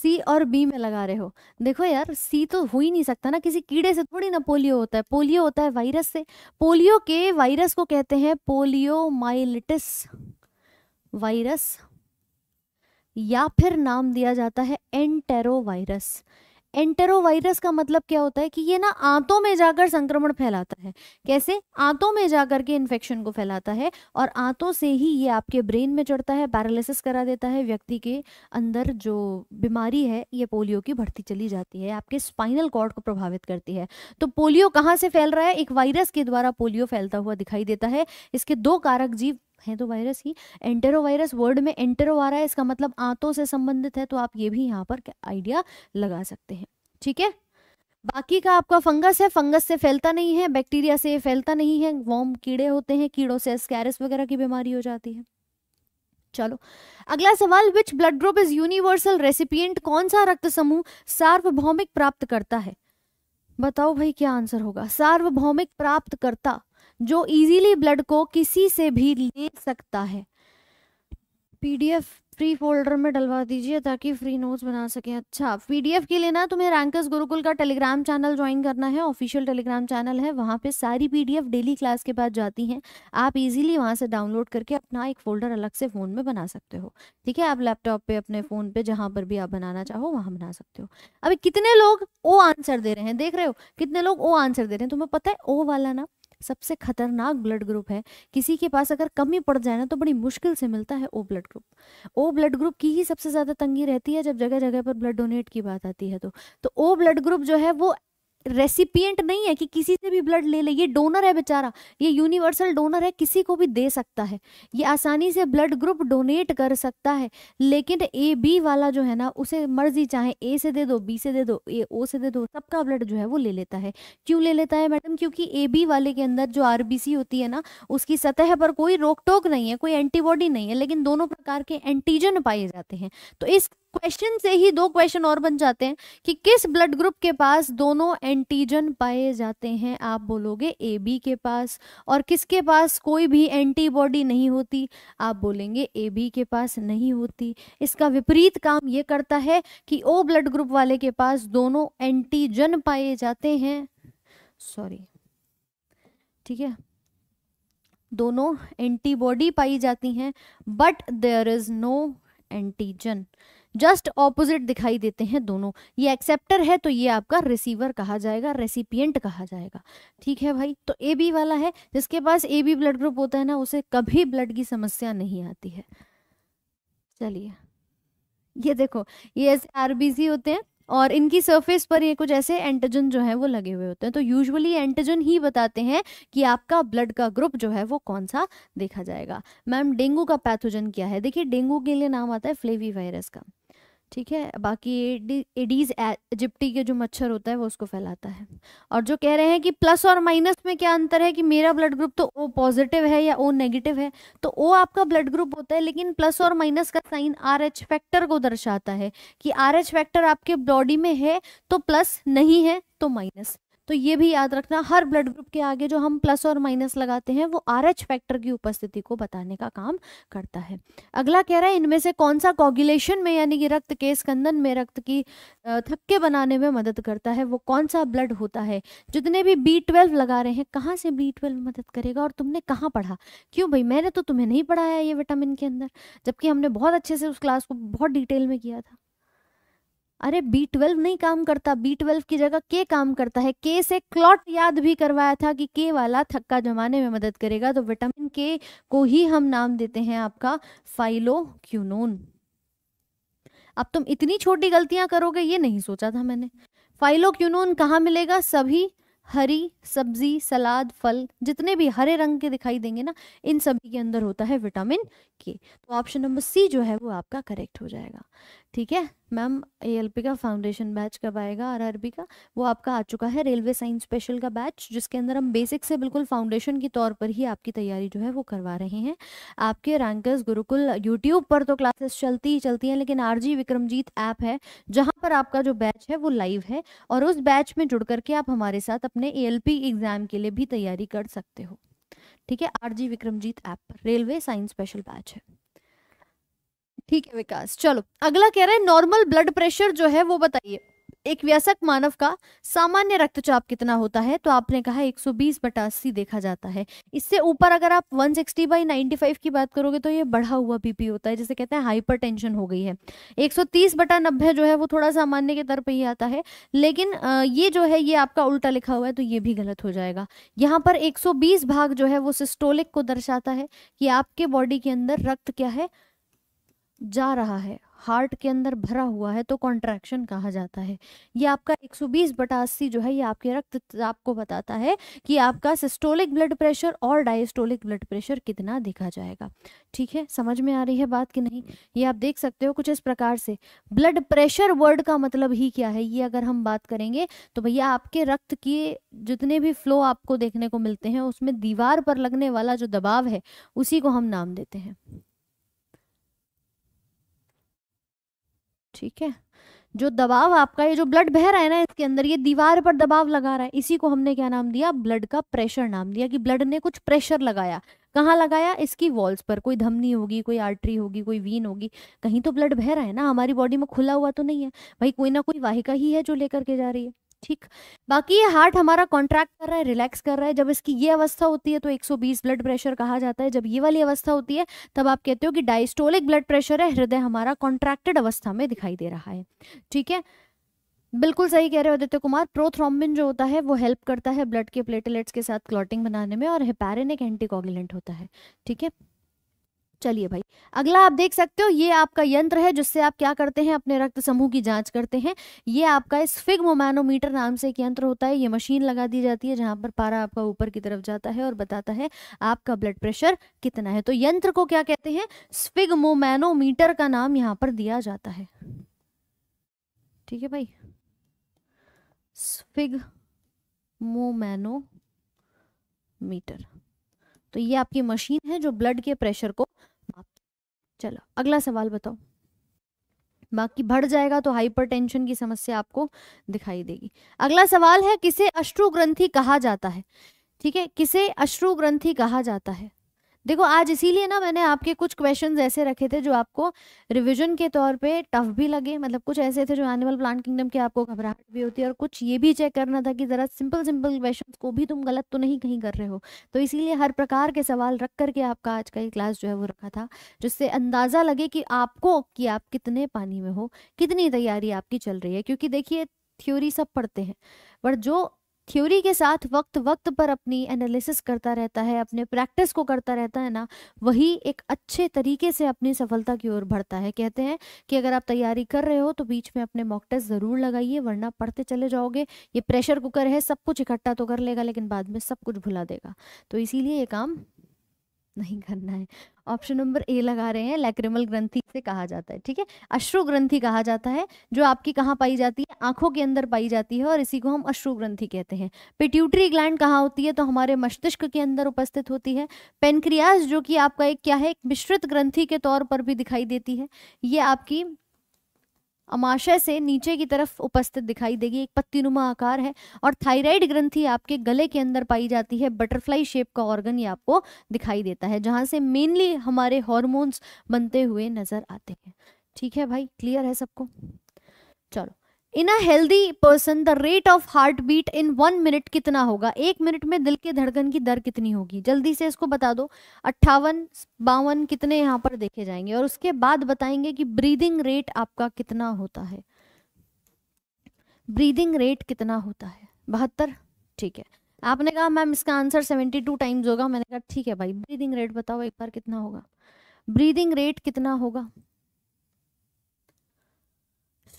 सी और बी में लगा रहे हो देखो यार सी तो हो ही नहीं सकता ना किसी कीड़े से थोड़ी ना पोलियो होता है पोलियो होता है वायरस से पोलियो के वायरस को कहते हैं पोलियो माइलिटिस वायरस या फिर नाम दिया जाता है एंटेरोवायरस एंटेरोवायरस का मतलब क्या होता है कि ये ना आंतों में जाकर संक्रमण फैलाता है कैसे आंतों में जाकर के इन्फेक्शन को फैलाता है और आंतों से ही ये आपके ब्रेन में चढ़ता है पैरालिसिस करा देता है व्यक्ति के अंदर जो बीमारी है ये पोलियो की बढ़ती चली जाती है आपके स्पाइनल कॉर्ड को प्रभावित करती है तो पोलियो कहाँ से फैल रहा है एक वायरस के द्वारा पोलियो फैलता हुआ दिखाई देता है इसके दो कारक जीव है तो वायरस ही वायरस वर्ड में एंटेरो आ रहा है इसका मतलब आंतों से संबंधित है तो आप ये भी यहाँ पर आइडिया लगा सकते हैं ठीक है बाकी का आपका फंगस है फंगस से फैलता नहीं है बैक्टीरिया से फैलता नहीं है वॉम कीड़े होते हैं कीड़ों से स्कैरस वगैरह की बीमारी हो जाती है चलो अगला सवाल which blood group is universal recipient कौन सा रक्त समूह सार्वभौमिक प्राप्त करता है बताओ भाई क्या आंसर होगा सार्वभौमिक प्राप्त करता जो इजीली ब्लड को किसी से भी ले सकता है पीडीएफ फ्री फोल्डर में डलवा दीजिए ताकि फ्री नोट्स बना सकें अच्छा पीडीएफ के लिए ना तुम्हें रैंकर्स गुरुकुल का टेलीग्राम चैनल ज्वाइन करना है ऑफिशियल टेलीग्राम चैनल है वहाँ पे सारी पीडीएफ डेली क्लास के बाद जाती हैं आप इजीली वहाँ से डाउनलोड करके अपना एक फोल्डर अलग से फ़ोन में बना सकते हो ठीक है आप लैपटॉप पे अपने फ़ोन पे जहाँ पर भी आप बनाना चाहो वहाँ बना सकते हो अभी कितने लोग ओ आंसर दे रहे हैं देख रहे हो कितने लोग ओ आंसर दे रहे हैं तुम्हें पता है ओ वाला ना सबसे खतरनाक ब्लड ग्रुप है किसी के पास अगर कमी पड़ जाए ना तो बड़ी मुश्किल से मिलता है O blood group O blood group की ही सबसे ज़्यादा तंगी रहती है जब जगह जगह पर ब्लड डोनेट की बात आती है तो, तो ओ ब्लड ग्रुप जो है वो रेसिपियंट नहीं है कि किसी से भी ब्लड ले ले ये डोनर है बेचारा ये यूनिवर्सल डोनर है किसी को भी दे सकता है ये आसानी से ब्लड ग्रुप डोनेट कर सकता है लेकिन ए बी वाला जो है ना उसे मर्जी चाहे ए से दे दो बी से दे दो ए ओ से दे दो सबका ब्लड जो है वो ले लेता है क्यों ले लेता है मैडम क्योंकि ए बी वाले के अंदर जो आर होती है ना उसकी सतह पर कोई रोक टोक नहीं है कोई एंटीबॉडी नहीं है लेकिन दोनों प्रकार के एंटीजन पाए जाते हैं तो इस क्वेश्चन से ही दो क्वेश्चन और बन जाते हैं कि किस ब्लड ग्रुप के पास दोनों एंटीजन पाए जाते हैं आप बोलोगे ए बी के पास और किसके पास कोई भी एंटीबॉडी नहीं होती आप बोलेंगे ए बी के पास नहीं होती इसका विपरीत काम ये करता है कि ओ ब्लड ग्रुप वाले के पास दोनों एंटीजन पाए जाते हैं सॉरी ठीक है दोनों एंटीबॉडी पाई जाती हैं but there is no antigen just opposite दिखाई देते हैं दोनों ये एक्सेप्टर है तो ये आपका रिसीवर कहा जाएगा रेसिपियंट कहा जाएगा ठीक है भाई तो ए बी वाला है जिसके पास ए बी ब्लड ग्रुप होता है ना उसे कभी ब्लड की समस्या नहीं आती है चलिए ये देखो ये ऐसे आरबीसी होते हैं और इनकी सरफेस पर ये कुछ ऐसे एंटीजन जो है वो लगे हुए होते हैं तो यूजुअली एंटीजन ही बताते हैं कि आपका ब्लड का ग्रुप जो है वो कौन सा देखा जाएगा मैम डेंगू का पैथोजन क्या है देखिए डेंगू के लिए नाम आता है फ्लेवी वायरस का ठीक है बाकी एडीज इजिप्टी के जो मच्छर होता है वो उसको फैलाता है और जो कह रहे हैं कि प्लस और माइनस में क्या अंतर है कि मेरा ब्लड ग्रुप तो ओ पॉजिटिव है या ओ नेगेटिव है तो ओ आपका ब्लड ग्रुप होता है लेकिन प्लस और माइनस का साइन आर एच फैक्टर को दर्शाता है कि आर एच फैक्टर आपके बॉडी में है तो प्लस नहीं है तो माइनस तो ये भी याद रखना हर ब्लड ग्रुप के आगे जो हम प्लस और माइनस लगाते हैं वो आर एच फैक्टर की उपस्थिति को बताने का काम करता है अगला कह रहा है इनमें से कौन सा कॉगुलेशन में यानी कि रक्त के स्कंदन में रक्त की थक्के बनाने में मदद करता है वो कौन सा ब्लड होता है जितने भी बी ट्वेल्व लगा रहे हैं कहाँ से बी ट्वेल्व मदद करेगा और तुमने कहाँ पढ़ा क्यों भाई मैंने तो तुम्हें नहीं पढ़ाया ये विटामिन के अंदर जबकि हमने बहुत अच्छे से उस क्लास को बहुत डिटेल में किया था अरे बी ट्वेल्व नहीं काम करता बी ट्वेल्व की जगह के काम करता है के से क्लॉट याद भी करवाया था कि के वाला थक्का जमाने में मदद करेगा तो विटामिन के को ही हम नाम देते हैं आपका क्यूनोन अब तुम इतनी छोटी गलतियां करोगे ये नहीं सोचा था मैंने फाइलो क्यूनोन कहाँ मिलेगा सभी हरी सब्जी सलाद फल जितने भी हरे रंग के दिखाई देंगे ना इन सभी के अंदर होता है विटामिन के तो ऑप्शन नंबर सी जो है वो आपका करेक्ट हो जाएगा ठीक है मैम ए का फाउंडेशन बैच कब आएगा आर आर का वो आपका आ चुका है रेलवे साइंस स्पेशल का बैच जिसके अंदर हम बेसिक से बिल्कुल फाउंडेशन के तौर पर ही आपकी तैयारी जो है वो करवा रहे हैं आपके रैंकर्स गुरुकुल यूट्यूब पर तो क्लासेस चलती ही चलती हैं लेकिन आर विक्रमजीत ऐप है जहाँ पर आपका जो बैच है वो लाइव है और उस बैच में जुड़ करके आप हमारे साथ अपने ए एग्ज़ाम के लिए भी तैयारी कर सकते हो ठीक है आर जी विक्रमजीत ऐप पर रेलवे साइंस स्पेशल बैच है ठीक है विकास चलो अगला कह रहा है नॉर्मल ब्लड प्रेशर जो है वो बताइए एक व्यसक मानव का सामान्य रक्तचाप कितना होता है तो आपने कहा 120 बटा अस्सी देखा जाता है इससे ऊपर अगर आप 160 सिक्सटी बाई की बात करोगे तो ये बढ़ा हुआ बीपी होता है जिसे कहते हैं हाइपरटेंशन हो गई है 130 बटा नब्बे जो है वो थोड़ा सामान्य के तौर पर ही आता है लेकिन ये जो है ये आपका उल्टा लिखा हुआ है तो ये भी गलत हो जाएगा यहाँ पर एक भाग जो है वो सिस्टोलिक को दर्शाता है कि आपके बॉडी के अंदर रक्त क्या है जा रहा है हार्ट के अंदर भरा हुआ है तो कॉन्ट्रैक्शन कहा जाता है ये आपका 120 बटा अस्सी जो है ये आपके रक्त आपको बताता है कि आपका सिस्टोलिक ब्लड प्रेशर और डायस्टोलिक ब्लड प्रेशर कितना देखा जाएगा ठीक है समझ में आ रही है बात कि नहीं ये आप देख सकते हो कुछ इस प्रकार से ब्लड प्रेशर वर्ड का मतलब ही क्या है ये अगर हम बात करेंगे तो भैया आपके रक्त के जितने भी फ्लो आपको देखने को मिलते हैं उसमें दीवार पर लगने वाला जो दबाव है उसी को हम नाम देते हैं ठीक है जो दबाव आपका ये जो ब्लड बह रहा है ना इसके अंदर ये दीवार पर दबाव लगा रहा है इसी को हमने क्या नाम दिया ब्लड का प्रेशर नाम दिया कि ब्लड ने कुछ प्रेशर लगाया कहाँ लगाया इसकी वॉल्स पर कोई धमनी होगी कोई आर्टरी होगी कोई वीन होगी कहीं तो ब्लड बह रहा है ना हमारी बॉडी में खुला हुआ तो नहीं है भाई कोई ना कोई वाहिका ही है जो लेकर के जा रही है ठीक बाकी ये हार्ट हमारा कॉन्ट्रैक्ट कर रहा है रिलैक्स कर रहा है जब इसकी ये अवस्था होती है तो 120 ब्लड प्रेशर कहा जाता है जब ये वाली अवस्था होती है तब आप कहते हो कि डायस्टोलिक ब्लड प्रेशर है हृदय हमारा कॉन्ट्रैक्टेड अवस्था में दिखाई दे रहा है ठीक है बिल्कुल सही कह रहे हो आदित्य कुमार प्रोथ्रोम्बिन जो होता है वो हेल्प करता है ब्लड के प्लेटलेट्स के साथ क्लॉटिंग बनाने में और हिपेरिन एक एंटीकोगुलेंट होता है ठीक है चलिए भाई अगला आप देख सकते हो ये आपका यंत्र है जिससे आप क्या करते हैं अपने रक्त समूह की जांच करते हैं ये आपका मोमैनोमीटर नाम से एक यंत्र होता है ये मशीन लगा दी जाती है जहां पर पारा आपका ऊपर की तरफ जाता है और बताता है आपका ब्लड प्रेशर कितना है तो यंत्र को क्या कहते हैं स्फिगमोमैनोमीटर का नाम यहाँ पर दिया जाता है ठीक है भाई स्फिग मोमैनोमीटर तो ये आपकी मशीन है जो ब्लड के प्रेशर को चलो अगला सवाल बताओ बाकी बढ़ जाएगा तो हाइपरटेंशन की समस्या आपको दिखाई देगी अगला सवाल है किसे अश्रु ग्रंथी कहा जाता है ठीक है किसे अश्रु ग्रंथी कहा जाता है देखो आज इसीलिए ना मैंने आपके कुछ क्वेश्चंस ऐसे रखे थे जो आपको रिवीजन के तौर पे टफ भी लगे मतलब कुछ ऐसे थे जो एनिमल प्लांट किंगडम के आपको घबराहट भी होती है और कुछ ये भी चेक करना था कि ज़रा सिंपल सिंपल क्वेश्चंस को भी तुम गलत तो नहीं कहीं कर रहे हो तो इसीलिए हर प्रकार के सवाल रख करके आपका आज का ये क्लास जो है वो रखा था जिससे अंदाज़ा लगे कि आपको कि आप कितने पानी में हो कितनी तैयारी आपकी चल रही है क्योंकि देखिए थ्योरी सब पढ़ते हैं पर जो थ्योरी के साथ वक्त वक्त पर अपनी एनालिसिस करता रहता है अपने प्रैक्टिस को करता रहता है ना वही एक अच्छे तरीके से अपनी सफलता की ओर बढ़ता है कहते हैं कि अगर आप तैयारी कर रहे हो तो बीच में अपने मॉक टेस्ट ज़रूर लगाइए वरना पढ़ते चले जाओगे ये प्रेशर कुकर है सब कुछ इकट्ठा तो कर लेगा लेकिन बाद में सब कुछ भुला देगा तो इसीलिए ये काम नहीं करना है ऑप्शन नंबर ए लगा रहे हैं लैक्रिमल ग्रंथि से कहा जाता है ठीक है अश्रु ग्रंथि कहा जाता है जो आपकी कहाँ पाई जाती है आंखों के अंदर पाई जाती है और इसी को हम अश्रु ग्रंथि कहते हैं पिट्यूटरी ग्लैंड कहाँ होती है तो हमारे मस्तिष्क के अंदर उपस्थित होती है पेनक्रियाज जो कि आपका एक क्या है एक मिश्रित ग्रंथि के तौर पर भी दिखाई देती है ये आपकी अमाशय से नीचे की तरफ उपस्थित दिखाई देगी एक पत्तीनुमा आकार है और थायराइड ग्रंथि आपके गले के अंदर पाई जाती है बटरफ्लाई शेप का ऑर्गन ये आपको दिखाई देता है जहां से मेनली हमारे हॉर्मोन्स बनते हुए नजर आते हैं ठीक है भाई क्लियर है सबको चलो in a healthy person the rate of heart beat in one minute कितना होगा एक मिनट में दिल के धड़कन की दर कितनी होगी जल्दी से इसको बता दो अट्ठावन बावन कितने यहाँ पर देखे जाएंगे और उसके बाद बताएंगे कि ब्रीदिंग रेट आपका कितना होता है ब्रीदिंग रेट कितना होता है बहत्तर ठीक है आपने कहा मैम इसका आंसर सेवेंटी टू टाइम्स होगा मैंने कहा ठीक है भाई ब्रीदिंग रेट बताओ एक बार कितना होगा ब्रीदिंग रेट कितना होगा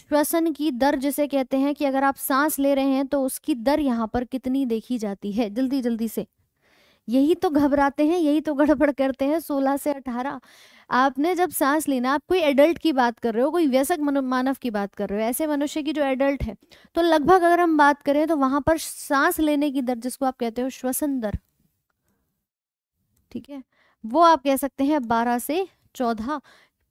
श्वसन की दर जिसे कहते हैं कि अगर आप सांस ले रहे हैं तो उसकी दर यहाँ पर कितनी देखी जाती है जल्दी जल्दी से यही तो घबराते हैं यही तो गड़बड़ करते हैं सोलह से अठारह आपने जब सांस लेना आप कोई एडल्ट की बात कर रहे हो कोई व्यसक मानव की बात कर रहे हो ऐसे मनुष्य की जो एडल्ट है तो लगभग अगर हम बात करें तो वहां पर सांस लेने की दर जिसको आप कहते हो श्वसन दर ठीक है वो आप कह सकते हैं बारह से चौदह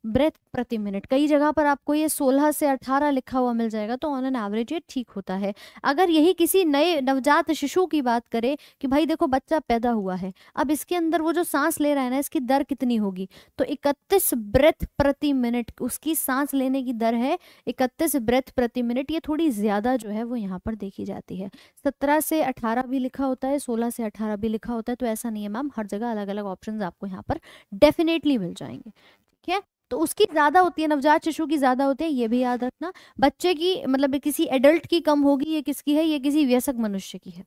ब्रेथ प्रति मिनट कई जगह पर आपको ये 16 से 18 लिखा हुआ मिल जाएगा तो ऑन एन एवरेज ये ठीक होता है अगर यही किसी नए नवजात शिशु की बात करें कि भाई देखो बच्चा पैदा हुआ है अब इसके अंदर वो जो सांस ले रहा है ना इसकी दर कितनी होगी तो इकतीस ब्रेथ प्रति मिनट उसकी सांस लेने की दर है इकतीस ब्रेथ प्रति मिनट ये थोड़ी ज़्यादा जो है वो यहाँ पर देखी जाती है सत्रह से अठारह भी लिखा होता है सोलह से अठारह भी लिखा होता है तो ऐसा नहीं है मैम हर जगह अलग अलग ऑप्शन आपको यहाँ पर डेफिनेटली मिल जाएंगे ठीक है तो उसकी ज़्यादा होती है नवजात शिशु की ज़्यादा होती है ये भी याद रखना बच्चे की मतलब किसी एडल्ट की कम होगी ये किसकी है ये किसी व्यसक मनुष्य की है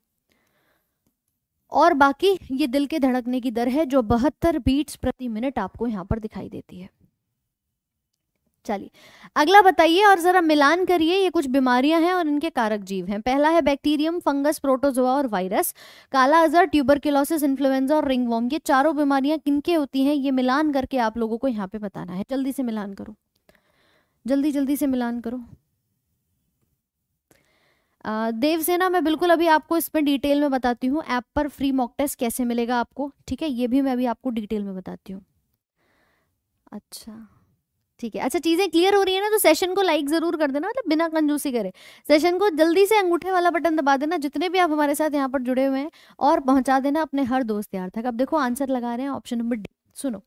और बाकी ये दिल के धड़कने की दर है जो बहत्तर बीट्स प्रति मिनट आपको यहाँ पर दिखाई देती है चलिए अगला बताइए और ज़रा मिलान करिए ये कुछ बीमारियां हैं और इनके कारक जीव हैं पहला है बैक्टीरियम फंगस प्रोटोजोआ और virus kala azar cheilosis influenza और रिंगवॉर्म ये चारों बीमारियां किनके होती हैं ये मिलान करके आप लोगों को यहाँ पे बताना है जल्दी से मिलान करो जल्दी जल्दी से मिलान करो देवसेना मैं बिल्कुल अभी आपको इसमें डिटेल में बताती हूँ ऐप पर फ्री मॉक टेस्ट कैसे मिलेगा आपको ठीक है ये भी मैं अभी आपको डिटेल में बताती हूँ अच्छा ठीक है अच्छा चीज़ें क्लियर हो रही है ना तो सेशन को लाइक ज़रूर कर देना मतलब बिना कंजूसी करे सेशन को जल्दी से अंगूठे वाला बटन दबा देना जितने भी आप हमारे साथ यहाँ पर जुड़े हुए हैं और पहुँचा देना अपने हर दोस्त यार तक अब देखो आंसर लगा रहे हैं ऑप्शन नंबर डी सुनो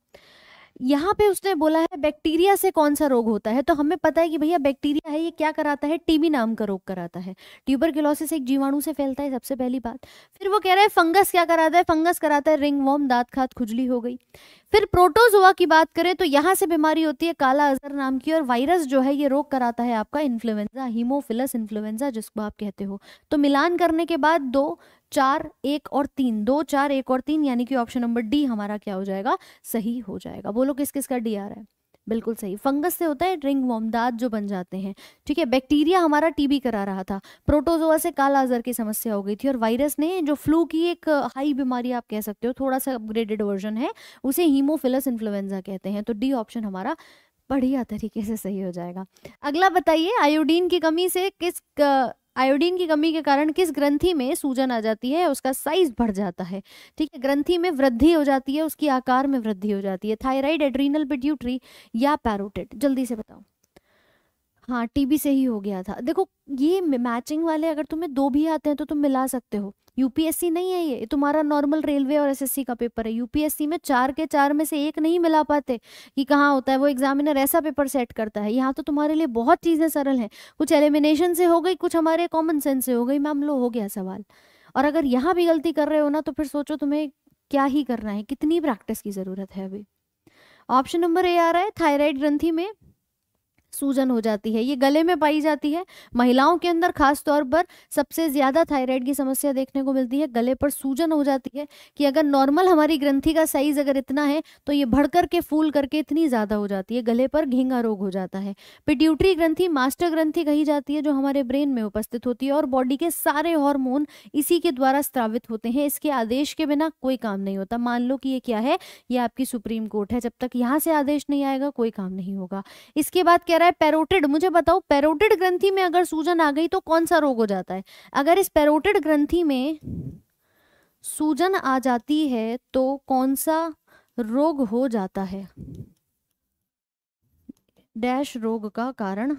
यहाँ पे उसने बोला है बैक्टीरिया से कौन सा रोग होता है तो हमें पता है कि भैया बैक्टीरिया है ये क्या कराता है टीबी नाम का रोग कराता है ट्यूबरकुलोसिस एक जीवाणु से फैलता है सबसे पहली बात फिर वो कह रहा है फंगस क्या कराता है फंगस कराता है रिंग वॉम दात खात खुजली हो गई फिर प्रोटोजोआ की बात करें तो यहाँ से बीमारी होती है काला अजहर नाम की और वायरस जो है ये रोग कराता है आपका इन्फ्लुएंजा हीमोफिलस इन्फ्लुएंजा जिसको आप कहते हो तो मिलान करने के बाद दो चार एक और तीन दो चार एक और तीन यानी कि ऑप्शन नंबर डी हमारा क्या हो जाएगा सही हो जाएगा बोलो किस किस का डी आ रहा है बिल्कुल सही फंगस से होता है रिंग वोमदाद जो बन जाते हैं ठीक है बैक्टीरिया हमारा टीबी करा रहा था प्रोटोजोआ से काला आजर की समस्या हो गई थी और वायरस ने जो फ्लू की एक हाई बीमारी आप कह सकते हो थोड़ा सा अपग्रेडेड वर्जन है उसे हीमोफिलस इन्फ्लुएंजा कहते हैं तो डी ऑप्शन हमारा बढ़िया तरीके से सही हो जाएगा अगला बताइए आयोडीन की कमी से किस आयोडीन की कमी के कारण किस ग्रंथि में सूजन आ जाती है उसका साइज बढ़ जाता है ठीक है ग्रंथि में वृद्धि हो जाती है उसकी आकार में वृद्धि हो जाती है थायराइड एड्रीनल पिट्यूटरी या पैरोटिड जल्दी से बताओ हाँ टीबी से ही हो गया था देखो ये मैचिंग वाले अगर तुम्हें दो भी आते हैं तो तुम मिला सकते हो यूपीएससी नहीं है ये तुम्हारा नॉर्मल रेलवे और एसएससी का पेपर है यूपीएससी में चार के चार में से एक नहीं मिला पाते कि कहाँ होता है वो एग्जामिनर ऐसा पेपर सेट करता है यहाँ तो तुम्हारे लिए बहुत चीज़ें सरल हैं कुछ एलिमिनेशन से हो गई कुछ हमारे कॉमन सेंस से हो गई मैम लो हो गया सवाल और अगर यहाँ भी गलती कर रहे हो ना तो फिर सोचो तुम्हें क्या ही करना है कितनी प्रैक्टिस की ज़रूरत है अभी ऑप्शन नंबर ए आ रहा है थायराइड ग्रंथी में सूजन हो जाती है ये गले में पाई जाती है महिलाओं के अंदर खास तौर पर सबसे ज़्यादा थायराइड की समस्या देखने को मिलती है गले पर सूजन हो जाती है कि अगर नॉर्मल हमारी ग्रंथि का साइज अगर इतना है तो ये भड़ के फूल करके इतनी ज़्यादा हो जाती है गले पर घेंगा रोग हो जाता है पिट्यूटरी ग्रंथि मास्टर ग्रंथि कही जाती है जो हमारे ब्रेन में उपस्थित होती है और बॉडी के सारे हॉर्मोन इसी के द्वारा स्त्रावित होते हैं इसके आदेश के बिना कोई काम नहीं होता मान लो कि ये क्या है ये आपकी सुप्रीम कोर्ट है जब तक यहाँ से आदेश नहीं आएगा कोई काम नहीं होगा इसके बाद क्या रहा है पेरोटिड मुझे बताओ पेरोटिड ग्रंथि में अगर सूजन आ गई तो कौन सा रोग हो जाता है अगर इस पेरोटिड ग्रंथि में सूजन आ जाती है तो कौन सा रोग हो जाता है डैश रोग का कारण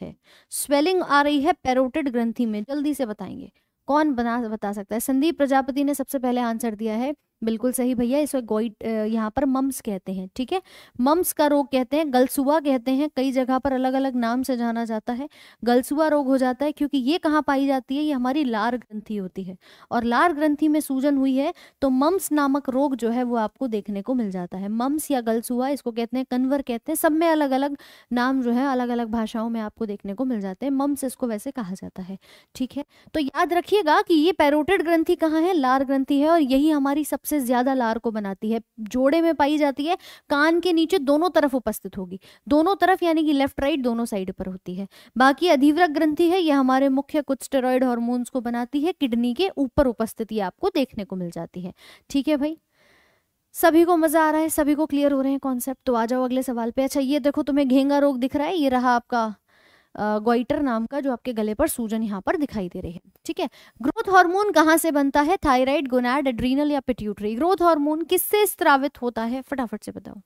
है स्वेलिंग आ रही है पेरोटिड ग्रंथि में जल्दी से बताएंगे कौन बना बता सकता है संदीप प्रजापति ने सबसे पहले आंसर दिया है बिल्कुल सही भैया इसे गोइट यहाँ पर मम्स कहते हैं ठीक है मम्स का रोग कहते हैं गलसुआ कहते हैं कई जगह पर अलग अलग नाम से जाना जाता है गलसुआ रोग हो जाता है क्योंकि ये कहाँ पाई जाती है ये हमारी लार ग्रंथि होती है और लार ग्रंथि में सूजन हुई है तो मम्स नामक रोग जो है वो आपको देखने को मिल जाता है मम्स या गलसुआ इसको कहते हैं कन्वर कहते हैं सब में अलग अलग नाम जो है अलग अलग भाषाओं में आपको देखने को मिल जाते हैं मम्स इसको वैसे कहा जाता है ठीक है तो याद रखिएगा कि ये पैरोटेड ग्रंथी कहाँ है लार ग्रंथी है और यही हमारी सबसे सबसे ज्यादा लार को बनाती है जोड़े में पाई जाती है कान के नीचे दोनों तरफ उपस्थित होगी दोनों तरफ यानी कि लेफ्ट राइट दोनों साइड पर होती है बाकी अधिव्रक ग्रंथि है यह हमारे मुख्य कुछ स्टेरॉयड हॉर्मोन्स को बनाती है किडनी के ऊपर उपस्थिति आपको देखने को मिल जाती है ठीक है भाई सभी को मजा आ रहा है सभी को क्लियर हो रहे हैं कॉन्सेप्ट तो आ जाओ अगले सवाल पे अच्छा ये देखो तुम्हें घेंगा रोग दिख रहा है ये रहा आपका ग्वाइटर नाम का जो आपके गले पर सूजन यहाँ पर दिखाई दे रही है ठीक है ग्रोथ हार्मोन कहाँ से बनता है थायराइड गोनाड एड्रीनल या पिट्यूटरी ग्रोथ हार्मोन किससे स्त्रावित होता है फटाफट से बताओ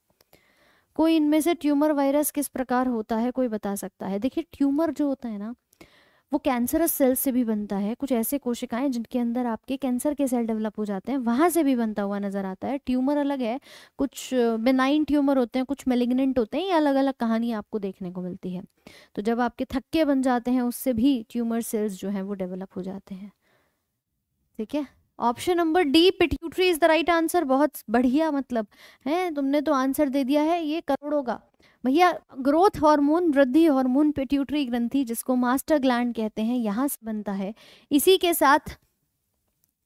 कोई इनमें से ट्यूमर वायरस किस प्रकार होता है कोई बता सकता है देखिए ट्यूमर जो होता है ना वो कैंसरस सेल्स से भी बनता है कुछ ऐसे कोशिकाएं जिनके अंदर आपके कैंसर के सेल डेवलप हो जाते हैं वहाँ से भी बनता हुआ नज़र आता है ट्यूमर अलग है कुछ बेनाइन ट्यूमर होते हैं कुछ मेलिग्नेंट होते हैं ये अलग अलग कहानी आपको देखने को मिलती है तो जब आपके थक्के बन जाते हैं उससे भी ट्यूमर सेल्स जो हैं वो डेवलप हो जाते हैं ठीक है option number D pituitary is the right answer बहुत बढ़िया मतलब है तुमने तो आंसर दे दिया है ये करोड़ों का भैया ग्रोथ हार्मोन वृद्धि हार्मोन पिट्यूटरी ग्रंथि जिसको मास्टर ग्लैंड कहते हैं यहाँ से बनता है इसी के साथ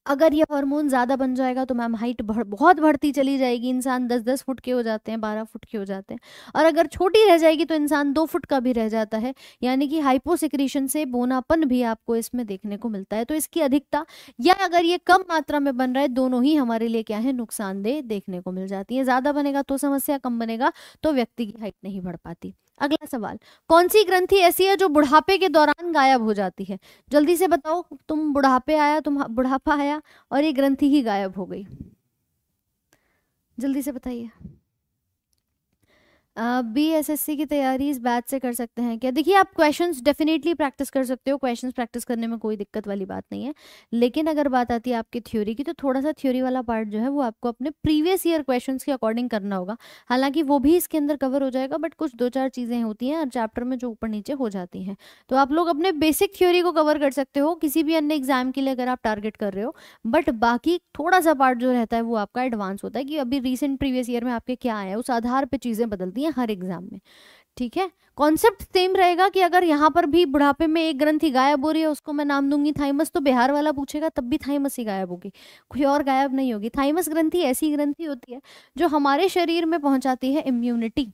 अगर ये हार्मोन ज़्यादा बन जाएगा तो मैम हाइट बढ़ बहुत बढ़ती चली जाएगी इंसान दस दस फुट के हो जाते हैं बारह फुट के हो जाते हैं और अगर छोटी रह जाएगी तो इंसान दो फुट का भी रह जाता है यानी कि हाइपोसिक्रीशन से बोनापन भी आपको इसमें देखने को मिलता है तो इसकी अधिकता या अगर ये कम मात्रा में बन रहा है दोनों ही हमारे लिए क्या है नुकसानदेह देखने को मिल जाती है ज़्यादा बनेगा तो समस्या कम बनेगा तो व्यक्ति की हाइट नहीं बढ़ पाती अगला सवाल कौन सी ग्रंथि ऐसी है जो बुढ़ापे के दौरान गायब हो जाती है जल्दी से बताओ तुम बुढ़ापे आया तुम बुढ़ापा आया और ये ग्रंथि ही गायब हो गई जल्दी से बताइए बी एस एस सी की तैयारी इस बात से कर सकते हैं क्या देखिए आप क्वेश्चंस डेफिनेटली प्रैक्टिस कर सकते हो क्वेश्चंस प्रैक्टिस करने में कोई दिक्कत वाली बात नहीं है लेकिन अगर बात आती है आपकी थ्योरी की तो थोड़ा सा थ्योरी वाला पार्ट जो है वो आपको अपने प्रीवियस ईयर क्वेश्चन के अकॉर्डिंग करना होगा हालांकि वो भी इसके अंदर कवर हो जाएगा बट कुछ दो चार चीज़ें होती हैं और चैप्टर में जो ऊपर नीचे हो जाती हैं तो आप लोग अपने बेसिक थ्योरी को कवर कर सकते हो किसी भी अन्य एग्जाम के लिए अगर आप टारगेट कर रहे हो बट बाकी थोड़ा सा पार्ट जो रहता है वो आपका एडवांस होता है कि अभी रिसेंट प्रीवियस ईयर में आपके क्या आया उस आधार पर चीज़ें बदलती हैं है हर एग्जाम में ठीक है कॉन्सेप्ट सेम रहेगा कि अगर यहाँ पर भी बुढ़ापे में एक ग्रंथ ही गायब हो रही है उसको मैं नाम दूंगी थाइमस तो बिहार वाला पूछेगा तब भी थाइमस ही गायब होगी कोई और गायब नहीं होगी थाइमस ग्रंथि ऐसी ग्रंथि होती है जो हमारे शरीर में पहुंचाती है इम्यूनिटी